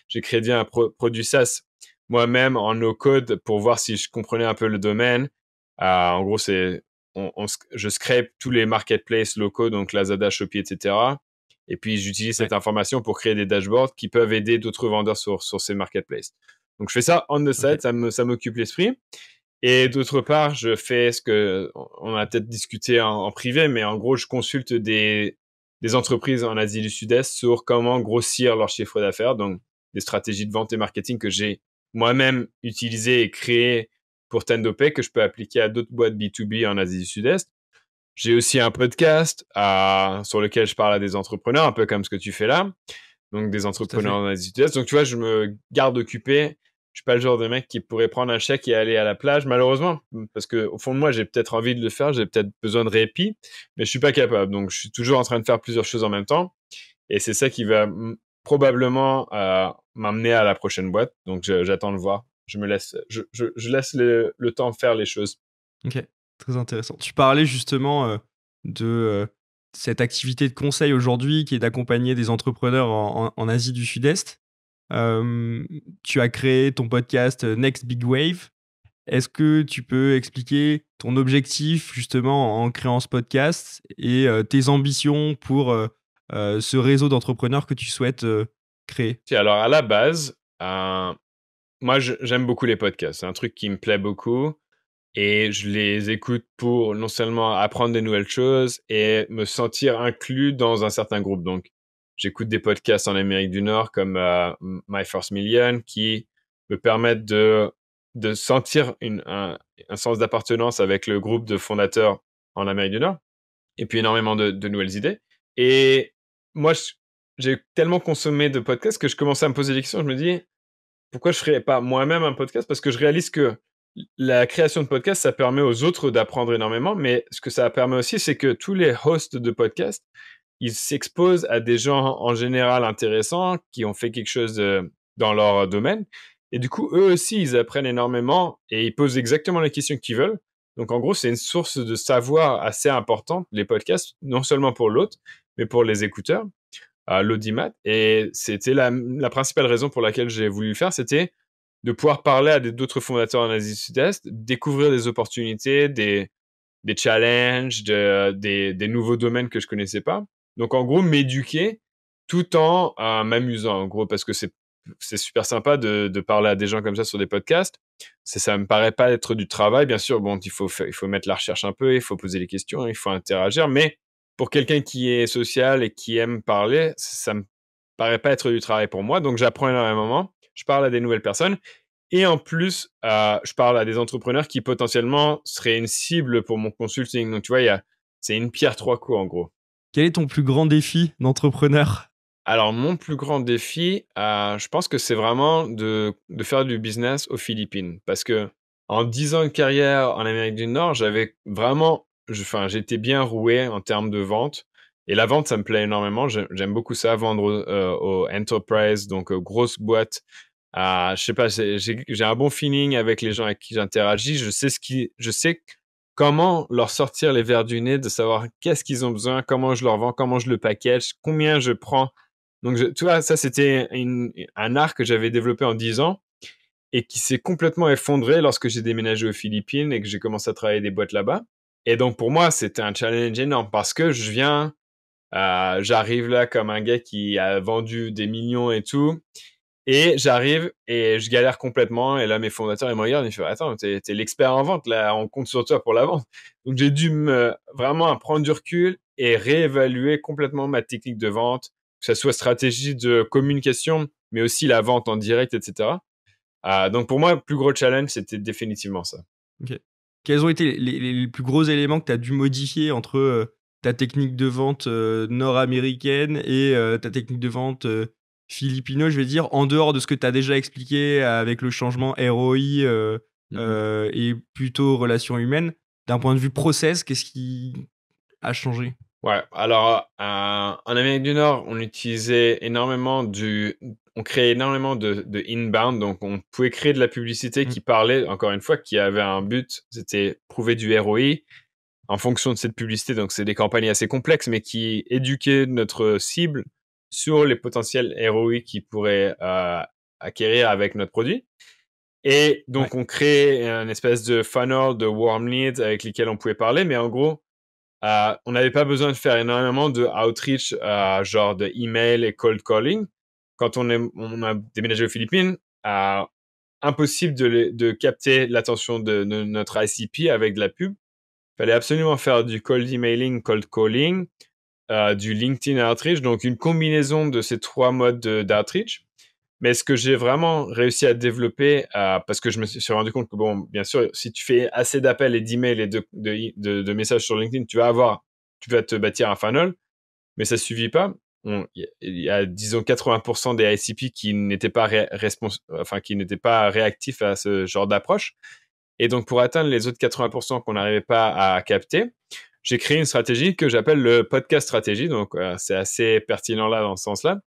j'ai créé un produit SaaS moi-même en no code pour voir si je comprenais un peu le domaine. Ah, en gros, c'est je scrape tous les marketplaces locaux, donc Lazada, Shopee, etc. Et puis j'utilise cette information pour créer des dashboards qui peuvent aider d'autres vendeurs sur, sur ces marketplaces. Donc je fais ça on the side, ça m'occupe l'esprit. Et d'autre part, je fais ce que on a peut-être discuté en, privé, mais en gros, je consulte des, entreprises en Asie du Sud-Est sur comment grossir leur chiffre d'affaires, donc des stratégies de vente et marketing que j'ai moi-même utilisées et créées pour Tendopay que je peux appliquer à d'autres boîtes B2B en Asie du Sud-Est. J'ai aussi un podcast sur lequel je parle à des entrepreneurs, un peu comme ce que tu fais là, donc des entrepreneurs en Asie du Sud-Est. Donc tu vois, je me garde occupé je suis pas le genre de mec qui pourrait prendre un chèque et aller à la plage, malheureusement, parce que au fond de moi, j'ai peut-être envie de le faire, j'ai peut-être besoin de répit, mais je suis pas capable. Donc, je suis toujours en train de faire plusieurs choses en même temps, et c'est ça qui va probablement euh, m'amener à la prochaine boîte. Donc, j'attends de voir. Je me laisse, je, laisse le, temps faire les choses. Ok, très intéressant. Tu parlais justement euh, de euh, cette activité de conseil aujourd'hui qui est d'accompagner des entrepreneurs en Asie du Sud-Est. Euh, tu as créé ton podcast euh, Next Big Wave. Est-ce que tu peux expliquer ton objectif justement en créant ce podcast et euh, tes ambitions pour ce réseau d'entrepreneurs que tu souhaites créer Alors à la base, moi j'aime beaucoup les podcasts. C'est un truc qui me plaît beaucoup et je les écoute pour non seulement apprendre des nouvelles choses et me sentir inclus dans un certain groupe. Donc J'écoute des podcasts en Amérique du Nord comme euh, My First Million qui me permettent de, de sentir un, sens d'appartenance avec le groupe de fondateurs en Amérique du Nord. Et puis énormément de, de nouvelles idées. Et moi, j'ai tellement consommé de podcasts que je commençais à me poser des questions. Je me dis, pourquoi je ne ferais pas moi-même un podcast Parce que je réalise que la création de podcasts, ça permet aux autres d'apprendre énormément, mais ce que ça permet aussi, c'est que tous les hosts de podcasts ils s'exposent à des gens en général intéressants qui ont fait quelque chose euh, dans leur domaine. Et du coup, eux aussi, ils apprennent énormément et ils posent exactement les questions qu'ils veulent. Donc, en gros, c'est une source de savoir assez importante, les podcasts, non seulement pour l'hôte, mais pour les écouteurs, à l'audimat. Et c'était la, principale raison pour laquelle j'ai voulu le faire, c'était de pouvoir parler à d'autres fondateurs en Asie Sud-Est, découvrir des opportunités, des, des challenges, de, des, des, nouveaux domaines que je connaissais pas. Donc en gros, m'éduquer tout en euh, m'amusant, en gros, parce que c'est super sympa de, parler à des gens comme ça sur des podcasts. Ça, ne me paraît pas être du travail, bien sûr. Bon, il faut, il faut mettre la recherche un peu, il faut poser les questions, il faut interagir. Mais pour quelqu'un qui est social et qui aime parler, ça me paraît pas être du travail pour moi. Donc, j'apprends un moment, Je parle à des nouvelles personnes. Et en plus, euh, je parle à des entrepreneurs qui potentiellement seraient une cible pour mon consulting. Donc, tu vois, c'est une pierre trois coups en gros. Quel est ton plus grand défi d'entrepreneur alors, mon plus grand défi, euh, je pense que c'est vraiment de, faire du business aux Philippines. Parce que en 10 ans de carrière en Amérique du Nord, j'avais vraiment, enfin, j'étais bien roué en termes de vente. Et la vente, ça me plaît énormément. J'aime beaucoup ça, vendre euh, aux enterprise, donc aux euh, grosses boîtes. je sais pas, j'ai un bon feeling avec les gens avec qui j'interagis. Je sais ce qui, je sais comment leur sortir les verres du nez, de savoir qu'est-ce qu'ils ont besoin, comment je leur vends, comment je le package, combien je prends. Donc, tu vois, ça, c'était un art que j'avais développé en 10 ans et qui s'est complètement effondré lorsque j'ai déménagé aux Philippines et que j'ai commencé à travailler des boîtes là-bas. Et donc, pour moi, c'était un challenge énorme parce que je viens, euh, j'arrive là comme un gars qui a vendu des millions et tout. Et j'arrive et je galère complètement. Et là, mes fondateurs, ils me regardent et ils font Attends, t'es, l'expert en vente, là, on compte sur toi pour la vente. Donc, j'ai dû me, vraiment prendre du recul et réévaluer complètement ma technique de vente, que ce soit stratégie de communication, mais aussi la vente en direct, etc. Ah, donc, pour moi, le plus gros challenge, c'était définitivement ça. Quels ont été les, plus gros éléments que tu as dû modifier entre euh, ta technique de vente euh, nord-américaine et euh, ta technique de vente Philippino, je vais dire, en dehors de ce que tu as déjà expliqué avec le changement ROI euh, mhm. euh, et plutôt relations humaines, d'un point de vue process, qu'est-ce qui a changé Ouais, alors euh, en Amérique du Nord, on utilisait énormément du. On créait énormément de, inbound, donc on pouvait créer de la publicité mm. qui parlait, encore une fois, qui avait un but, c'était prouver du ROI en fonction de cette publicité. Donc c'est des campagnes assez complexes, mais qui éduquaient notre cible sur les potentiels héroïques qu'ils pourraient euh, acquérir avec notre produit. Et donc, on crée une espèce de funnel de warm lead avec lesquels on pouvait parler, mais en gros, euh, on n'avait pas besoin de faire énormément de outreach, euh, genre de email et cold calling. Quand on, a déménagé aux Philippines, impossible de, capter l'attention de, notre ICP avec de la pub. Il fallait absolument faire du cold emailing, cold calling, euh, du LinkedIn Outreach, donc une combinaison de ces trois modes d'outreach. Mais ce que j'ai vraiment réussi à développer, euh, parce que je me suis rendu compte que, bon, bien sûr, si tu fais assez d'appels et d'emails et de, messages sur LinkedIn, tu vas avoir, tu vas te bâtir un funnel, mais ça ne suffit pas. Il y, a, disons, 80% des ICP qui n'étaient pas, pas réactifs à ce genre d'approche. Et donc, pour atteindre les autres 80% qu'on n'arrivait pas à capter, j'ai créé une stratégie que j'appelle le podcast stratégie. Donc, euh, c'est assez pertinent là dans ce sens-là.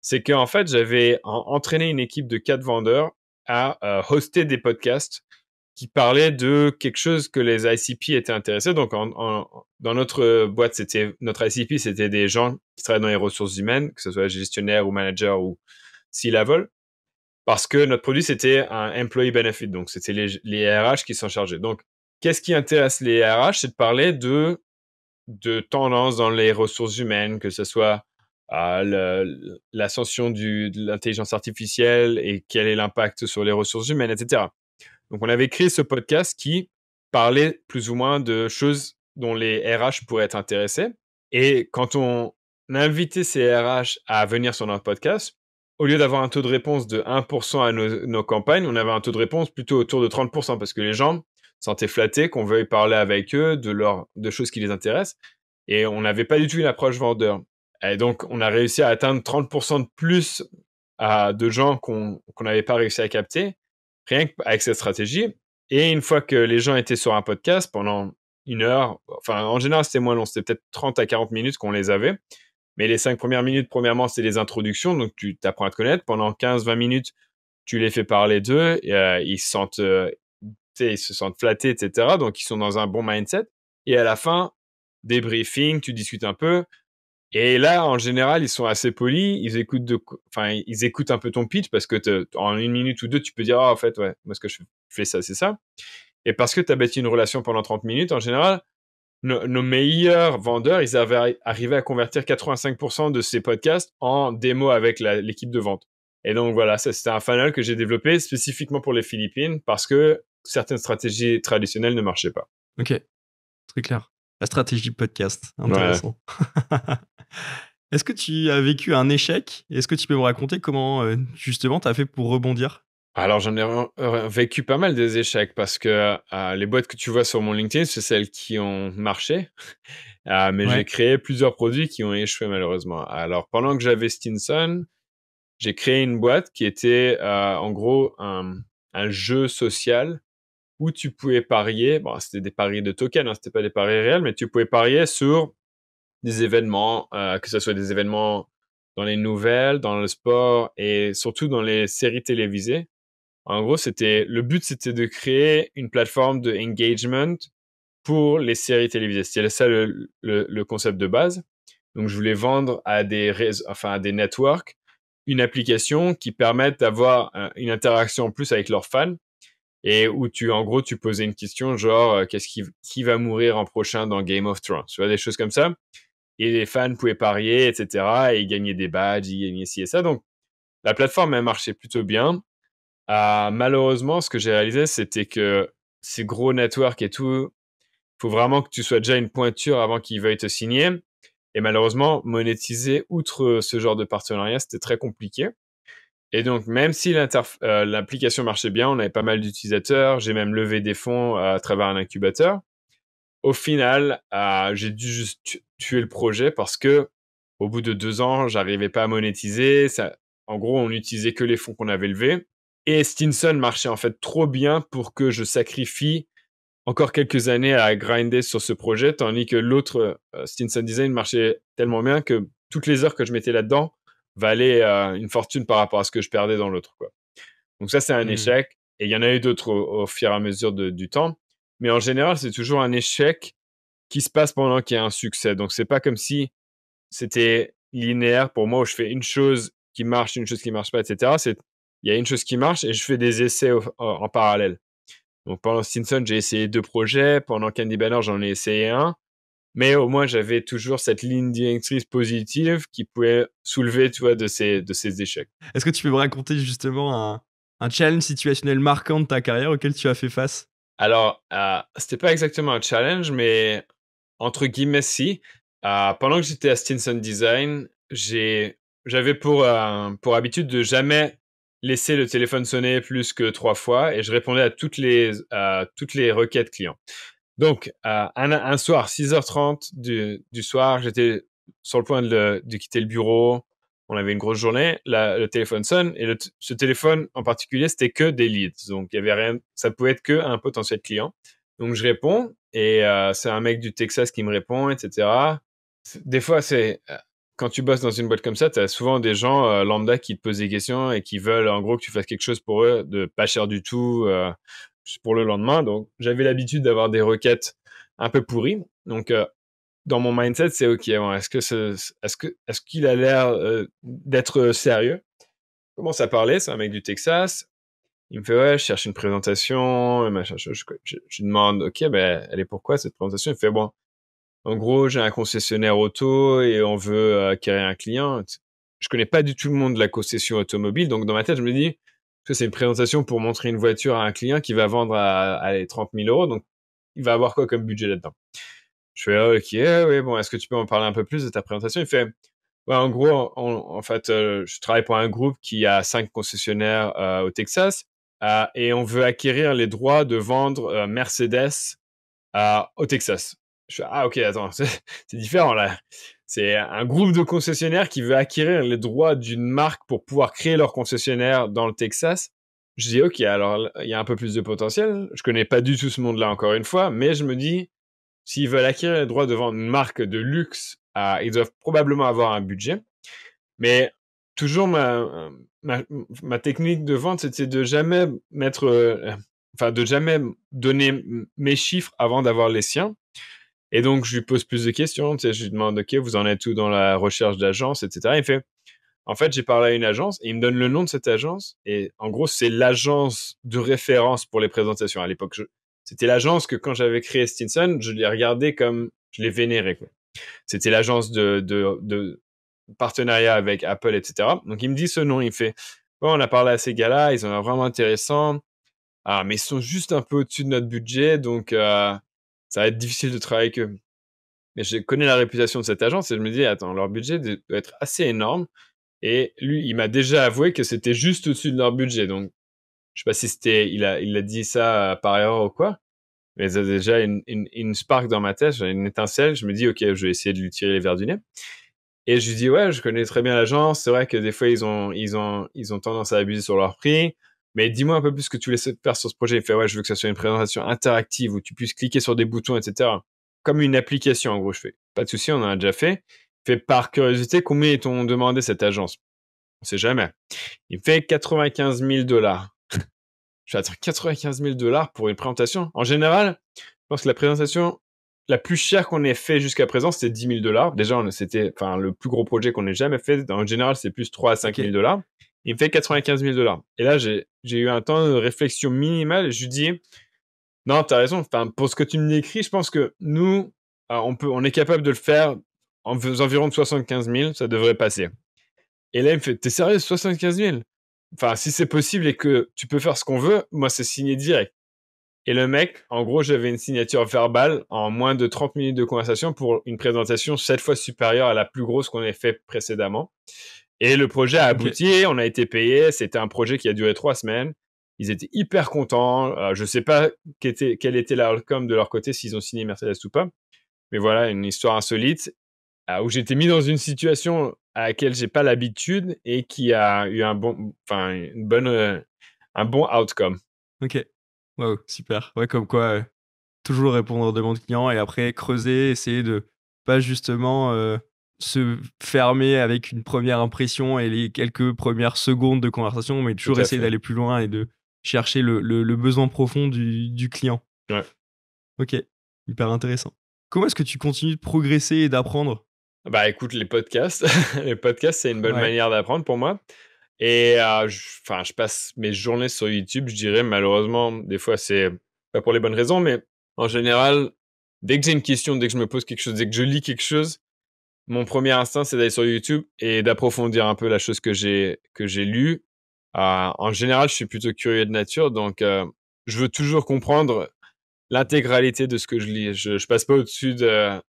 C'est qu'en fait, j'avais entraîné une équipe de quatre vendeurs à euh, hoster des podcasts qui parlaient de quelque chose que les ICP étaient intéressés. Donc, en, dans notre boîte, c'était notre ICP, c'était des gens qui travaillaient dans les ressources humaines, que ce soit gestionnaire ou manager ou C-level parce que notre produit, c'était un employee benefit. Donc, c'était les, les RH qui s'en chargeaient. Donc, qu'est-ce qui intéresse les RH C'est de parler de, de tendances dans les ressources humaines, que ce soit ah, l'ascension de l'intelligence artificielle et quel est l'impact sur les ressources humaines, etc. Donc, on avait créé ce podcast qui parlait plus ou moins de choses dont les RH pourraient être intéressés. Et quand on invitait ces RH à venir sur notre podcast, au lieu d'avoir un taux de réponse de 1% à nos, campagnes, on avait un taux de réponse plutôt autour de 30% parce que les gens sentaient flattés qu'on veuille parler avec eux de, leur, de choses qui les intéressent. Et on n'avait pas du tout une approche vendeur. Et donc, on a réussi à atteindre 30% de plus à, de gens qu'on n'avait pas réussi à capter, rien qu'avec cette stratégie. Et une fois que les gens étaient sur un podcast pendant une heure, enfin, en général, c'était moins long, c'était peut-être 30 à 40 minutes qu'on les avait. Mais les cinq premières minutes, premièrement, c'est les introductions, donc tu t'apprends à te connaître. Pendant 15-20 minutes, tu les fais parler d'eux, euh, ils se sentent euh, ils se sentent flattés, etc. Donc, ils sont dans un bon mindset. Et à la fin, des briefings, tu discutes un peu. Et là, en général, ils sont assez polis. Ils écoutent, de, enfin, ils écoutent un peu ton pitch parce que en une minute ou deux, tu peux dire, ah, en fait, ouais, moi, ce que je fais, ça, c'est ça. Et parce que tu as bâti une relation pendant 30 minutes, en général, nos, meilleurs vendeurs, ils avaient arrivé à convertir 85% de ces podcasts en démo avec l'équipe de vente. Et donc, voilà, c'était un funnel que j'ai développé spécifiquement pour les Philippines parce que certaines stratégies traditionnelles ne marchaient pas. Ok, très clair. La stratégie podcast, intéressant. [LAUGHS] Est-ce que tu as vécu un échec Est-ce que tu peux me raconter comment euh, justement tu as fait pour rebondir alors j'en ai vécu pas mal des échecs parce que euh, les boîtes que tu vois sur mon LinkedIn, c'est celles qui ont marché. [LAUGHS] Euh, mais j'ai créé plusieurs produits qui ont échoué malheureusement. Alors pendant que j'avais Stinson, j'ai créé une boîte qui était en gros un, un, jeu social où tu pouvais parier, c'était des paris de token, hein, c'était pas des paris réels, mais tu pouvais parier sur des événements, euh, que ce soit des événements dans les nouvelles, dans le sport et surtout dans les séries télévisées. En gros, c'était le but, c'était de créer une plateforme de engagement pour les séries télévisées. C'était ça le, le, concept de base. Donc, je voulais vendre à des réseaux, enfin à des networks une application qui permette d'avoir euh, une interaction en plus avec leurs fans et où tu, en gros, tu posais une question genre, euh, qu'est-ce qui, va mourir en prochain dans Game of Thrones, tu vois, des choses comme ça. Et les fans pouvaient parier, etc. Et gagner des badges, ils gagnaient ci et ça. Donc, la plateforme, elle marchait plutôt bien. Ah, malheureusement, ce que j'ai réalisé, c'était que ces gros networks et tout, il faut vraiment que tu sois déjà une pointure avant qu'ils veuillent te signer. Et malheureusement, monétiser outre ce genre de partenariat, c'était très compliqué. Et donc, même si euh, l'application marchait bien, on avait pas mal d'utilisateurs, j'ai même levé des fonds euh, à travers un incubateur. Au final, euh, j'ai dû juste tuer le projet parce que, au bout de deux ans, j'arrivais pas à monétiser. Ça, en gros, on n'utilisait que les fonds qu'on avait levés. Et Stinson marchait en fait trop bien pour que je sacrifie encore quelques années à grinder sur ce projet, tandis que l'autre, Stinson Design, marchait tellement bien que toutes les heures que je mettais là-dedans, valait euh, une fortune par rapport à ce que je perdais dans l'autre. Quoi. Donc ça, c'est un mmh. échec. Et il y en a eu d'autres au, fur et à mesure du temps. Mais en général, c'est toujours un échec qui se passe pendant qu'il y a un succès. Donc c'est pas comme si c'était linéaire pour moi où je fais une chose qui marche, une chose qui marche pas, etc. C'est il y a une chose qui marche et je fais des essais en parallèle. Donc pendant Stinson, j'ai essayé deux projets. Pendant Candy Banner, j'en ai essayé un mais au moins j'avais toujours cette ligne directrice positive qui pouvait soulever, tu vois, de ces, de ces échecs. Est-ce que tu peux me raconter justement un, challenge situationnel marquant de ta carrière auquel tu as fait face Alors, ce euh, c'était pas exactement un challenge, mais entre guillemets, si. Euh, pendant que j'étais à Stinson Design, j'avais pour, euh, pour habitude de jamais laisser le téléphone sonner plus que trois fois et je répondais à toutes les, à toutes les requêtes clients. Donc, un, soir, 6h30 du, soir, j'étais sur le point de, quitter le bureau. On avait une grosse journée. le téléphone sonne et ce téléphone en particulier, c'était que des leads. Donc, il y avait rien. Ça pouvait être que un potentiel client. Donc, je réponds et euh, c'est un mec du Texas qui me répond, etc. Des fois, c'est euh, quand tu bosses dans une boîte comme ça, tu as souvent des gens euh, lambda qui te posent des questions et qui veulent en gros que tu fasses quelque chose pour eux de pas cher du tout, pour le lendemain. Donc, j'avais l'habitude d'avoir des requêtes un peu pourries. Donc, euh, dans mon mindset, c'est OK, hein, est-ce que est-ce que est-ce qu'il a l'air euh, d'être sérieux je Commence à parler, c'est un mec du Texas. Il me fait ouais, je cherche une présentation, euh, Je, je, demande OK, ben elle est pourquoi cette présentation Il me fait bon, en gros, j'ai un concessionnaire auto et on veut acquérir un client. Je connais pas du tout le monde de la concession automobile, donc dans ma tête, je me dis que c'est une présentation pour montrer une voiture à un client qui va vendre à, 30 000 euros. Donc, il va avoir quoi comme budget là-dedans Je fais, ah, ok, ah oui, bon, est-ce que tu peux en parler un peu plus de ta présentation Il fait, en gros, en fait, euh, je travaille pour un groupe qui a cinq concessionnaires euh, au Texas euh, et on veut acquérir les droits de vendre Mercedes au Texas. Je fais, ah, ok, attends, [LAUGHS] c'est différent là. C'est un groupe de concessionnaires qui veut acquérir les droits d'une marque pour pouvoir créer leur concessionnaire dans le Texas. Je dis, OK, alors il y a un peu plus de potentiel. Je connais pas du tout ce monde-là, encore une fois, mais je me dis, s'ils veulent acquérir les droits de vendre une marque de luxe, ils doivent probablement avoir un budget. Mais toujours ma, technique de vente, c'était de jamais mettre, euh, de jamais donner mes chiffres avant d'avoir les siens. Et donc, je lui pose plus de questions. je lui demande, OK, vous en êtes où dans la recherche d'agence, etc. Il fait, en fait, j'ai parlé à une agence et il me donne le nom de cette agence. Et en gros, c'est l'agence de référence pour les présentations. À l'époque, c'était l'agence que quand j'avais créé Stinson, je l'ai regardé comme je l'ai vénéré. C'était l'agence de, partenariat avec Apple, etc. Donc, il me dit ce nom. Il fait, bon, on a parlé à ces gars-là, ils en ont vraiment intéressant. Ah, mais ils sont juste un peu au-dessus de notre budget, donc. Euh, ça va être difficile de travailler avec eux. Mais je connais la réputation de cette agence et je me dis, attends, leur budget doit être assez énorme. Et lui, il m'a déjà avoué que c'était juste au-dessus de leur budget. Donc, je sais pas si c'était, il a, il a dit ça par erreur ou quoi. Mais ça a déjà une, une, une spark dans ma tête, une étincelle. Je me dis, OK, je vais essayer de lui tirer les verres du nez. Et je lui dis, ouais, je connais très bien l'agence. C'est vrai que des fois, ils ont, ils ont, ils ont tendance à abuser sur leur prix. Mais dis-moi un peu plus ce que tu laisses faire sur ce projet. Il Fait, ouais, je veux que ça soit une présentation interactive où tu puisses cliquer sur des boutons, etc. Comme une application, en gros, je fais. Pas de souci, on en a déjà fait. Fait par curiosité, combien t'ont demandé cette agence On sait jamais. Il fait 95 000 dollars. je vais attendre 95 000 dollars pour une présentation. En général, je pense que la présentation la plus chère qu'on ait fait jusqu'à présent, c'était 10 000 dollars. Déjà, c'était enfin, le plus gros projet qu'on ait jamais fait. En général, c'est plus 3 à 5 000 dollars il me fait 95 000 dollars. Et là, j'ai eu un temps de réflexion minimale. Je lui dis, non, tu as raison. Enfin, pour ce que tu me décris, je pense que nous, ah, on, est capable de le faire en environ 75 000. Ça devrait passer. Et là, il me fait, t'es sérieux, 75 000 Enfin, si c'est possible et que tu peux faire ce qu'on veut, moi, c'est signé direct. Et le mec, en gros, j'avais une signature verbale en moins de 30 minutes de conversation pour une présentation sept fois supérieure à la plus grosse qu'on ait fait précédemment. Et le projet a abouti, on a été payé. C'était un projet qui a duré trois semaines. Ils étaient hyper contents. Euh, je ne sais pas quel était l'outcome de leur côté, s'ils ont signé Mercedes ou pas. Mais voilà, une histoire insolite euh, où j'étais mis dans une situation à laquelle je n'ai pas l'habitude et qui a eu un bon, enfin, bonne, euh, un bon outcome. Ok. Wow, super. Ouais, comme quoi, toujours répondre aux demandes clients et après creuser, essayer de pas justement se fermer avec une première impression et les quelques premières secondes de conversation, mais toujours essayer d'aller plus loin et de chercher le, besoin profond du, client. Ouais. Ok, hyper intéressant. Comment est-ce que tu continues de progresser et d'apprendre Bah écoute, les podcasts, [LAUGHS] les podcasts, c'est une bonne manière d'apprendre pour moi. Et euh, enfin, je passe mes journées sur YouTube, je dirais, malheureusement, des fois, c'est pas pour les bonnes raisons, mais en général, dès que j'ai une question, dès que je me pose quelque chose, dès que je lis quelque chose, mon premier instinct, c'est d'aller sur YouTube et d'approfondir un peu la chose que j'ai que j'ai lue. Euh, en général, je suis plutôt curieux de nature, donc euh, je veux toujours comprendre l'intégralité de ce que je lis. Je, ne passe pas au-dessus d'un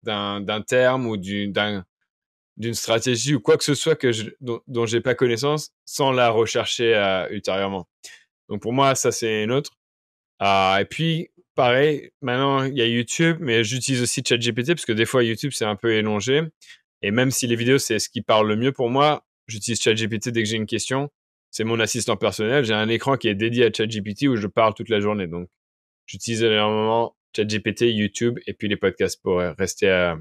terme ou d'une stratégie ou quoi que ce soit que je, dont, j'ai pas connaissance sans la rechercher euh, ultérieurement. Donc pour moi, ça c'est une autre. et puis pareil, maintenant il y a YouTube, mais j'utilise aussi ChatGPT parce que des fois YouTube c'est un peu élongé. Et même si les vidéos, c'est ce qui parle le mieux pour moi, j'utilise ChatGPT dès que j'ai une question. C'est mon assistant personnel. J'ai un écran qui est dédié à ChatGPT où je parle toute la journée. Donc, j'utilise énormément ChatGPT, YouTube et puis les podcasts pour euh, rester à,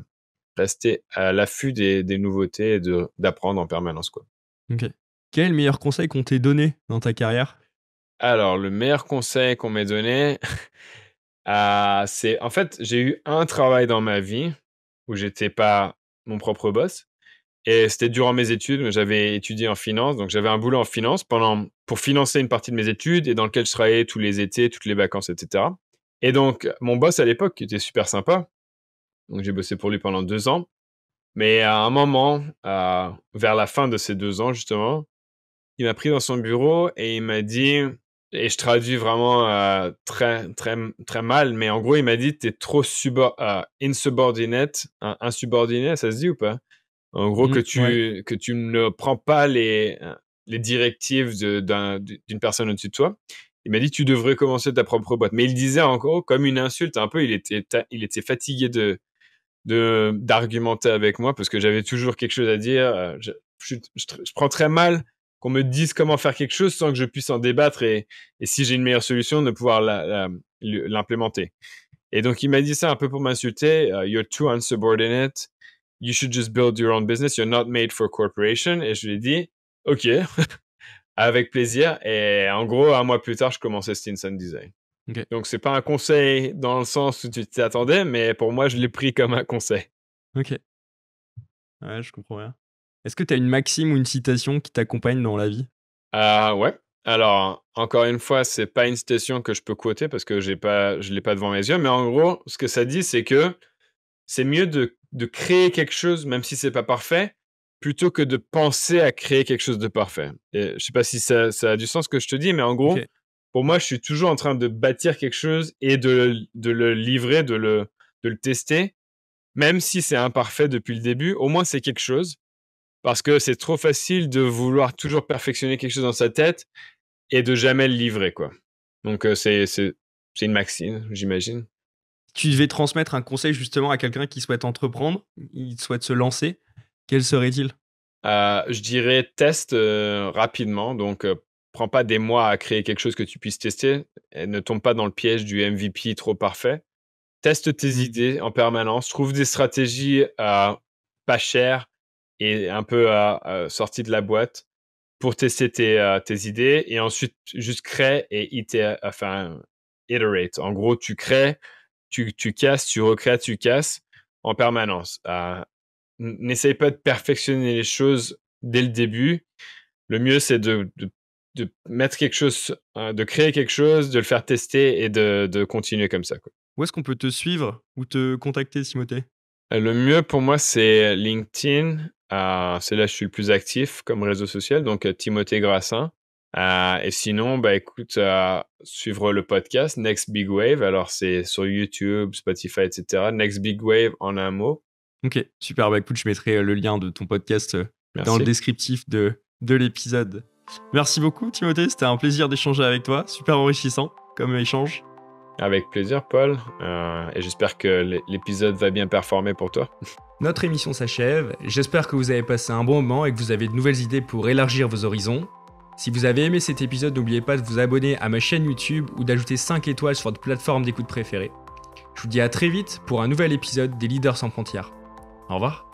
rester à l'affût des, nouveautés et d'apprendre en permanence. Quoi. Quel est le meilleur conseil qu'on t'ait donné dans ta carrière Alors, le meilleur conseil qu'on m'ait donné, [LAUGHS] ah, c'est en fait, j'ai eu un travail dans ma vie où j'étais pas mon propre boss. Et c'était durant mes études, j'avais étudié en finance, donc j'avais un boulot en finance pendant, pour financer une partie de mes études et dans lequel je travaillais tous les étés, toutes les vacances, etc. Et donc, mon boss à l'époque, qui était super sympa, donc j'ai bossé pour lui pendant deux ans, mais à un moment, vers la fin de ces deux ans justement, il m'a pris dans son bureau et il m'a dit et je traduis vraiment euh, très, très, très mal, mais en gros, il m'a dit T'es trop sub euh, insubordinate, ça se dit ou pas En gros, mmh, que, tu, que tu ne prends pas les, euh, directives d'une personne au-dessus de toi. Il m'a dit Tu devrais commencer ta propre boîte. Mais il disait encore comme une insulte, un peu, il était, il était fatigué de d'argumenter avec moi parce que j'avais toujours quelque chose à dire. je prends très mal qu'on me dise comment faire quelque chose sans que je puisse en débattre et, si j'ai une meilleure solution, de pouvoir l'implémenter. Et donc, il m'a dit ça un peu pour m'insulter. Euh, you're too unsubordinate. You should just build your own business. You're not made for corporation. Et je lui ai dit, OK, [LAUGHS] avec plaisir. Et en gros, un mois plus tard, je commençais Stinson Design. Okay. Donc, n'est pas un conseil dans le sens où tu t'attendais, mais pour moi, je l'ai pris comme un conseil. Ok. Ouais, je comprends bien. Est-ce que tu as une maxime ou une citation qui t'accompagne dans la vie Ah ouais. Alors, encore une fois, c'est pas une citation que je peux quoter parce que j'ai pas, je l'ai pas devant mes yeux, mais en gros, ce que ça dit, c'est que c'est mieux de, créer quelque chose, même si c'est pas parfait, plutôt que de penser à créer quelque chose de parfait. Et je sais pas si ça, a du sens que je te dis, mais en gros, pour moi, je suis toujours en train de bâtir quelque chose et de, de le livrer, de le, de le tester, même si c'est imparfait depuis le début, au moins c'est quelque chose parce que c'est trop facile de vouloir toujours perfectionner quelque chose dans sa tête et de jamais le livrer, quoi. Donc, euh, c'est, c'est, une maxime, j'imagine. Tu devais transmettre un conseil justement à quelqu'un qui souhaite entreprendre, il souhaite se lancer. Quel serait-il euh, Je dirais teste euh, rapidement. Donc, prends pas des mois à créer quelque chose que tu puisses tester. ne tombe pas dans le piège du MVP trop parfait. Teste tes mmh. idées en permanence. Trouve des stratégies pas chères et un peu euh, euh, sorti de la boîte pour tester tes, euh, idées et ensuite juste créer et iter, enfin, iterate. En gros, tu crées, tu, tu casses, tu recrées, tu casses en permanence. N'essaye pas de perfectionner les choses dès le début. Le mieux, c'est de, mettre quelque chose, de créer quelque chose, de le faire tester et de, continuer comme ça. Où est-ce qu'on peut te suivre ou te contacter, Simoté Le mieux pour moi, c'est LinkedIn. Ah, c'est là que je suis le plus actif comme réseau social, donc euh, Timothée Grassin. Ah, et sinon, bah, écoute, euh, suivre le podcast Next Big Wave. Alors, c'est sur YouTube, Spotify, etc. Next Big Wave en un mot. Ok, super. Bah, écoute, je mettrai euh, le lien de ton podcast dans le descriptif de, de l'épisode. Merci beaucoup, Timothée. C'était un plaisir d'échanger avec toi. Super enrichissant comme échange. Avec plaisir, Paul. Euh, et j'espère que l'épisode va bien performer pour toi. Notre émission s'achève. J'espère que vous avez passé un bon moment et que vous avez de nouvelles idées pour élargir vos horizons. Si vous avez aimé cet épisode, n'oubliez pas de vous abonner à ma chaîne YouTube ou d'ajouter 5 étoiles sur votre plateforme d'écoute préférée. Je vous dis à très vite pour un nouvel épisode des Leaders sans frontières. Au revoir.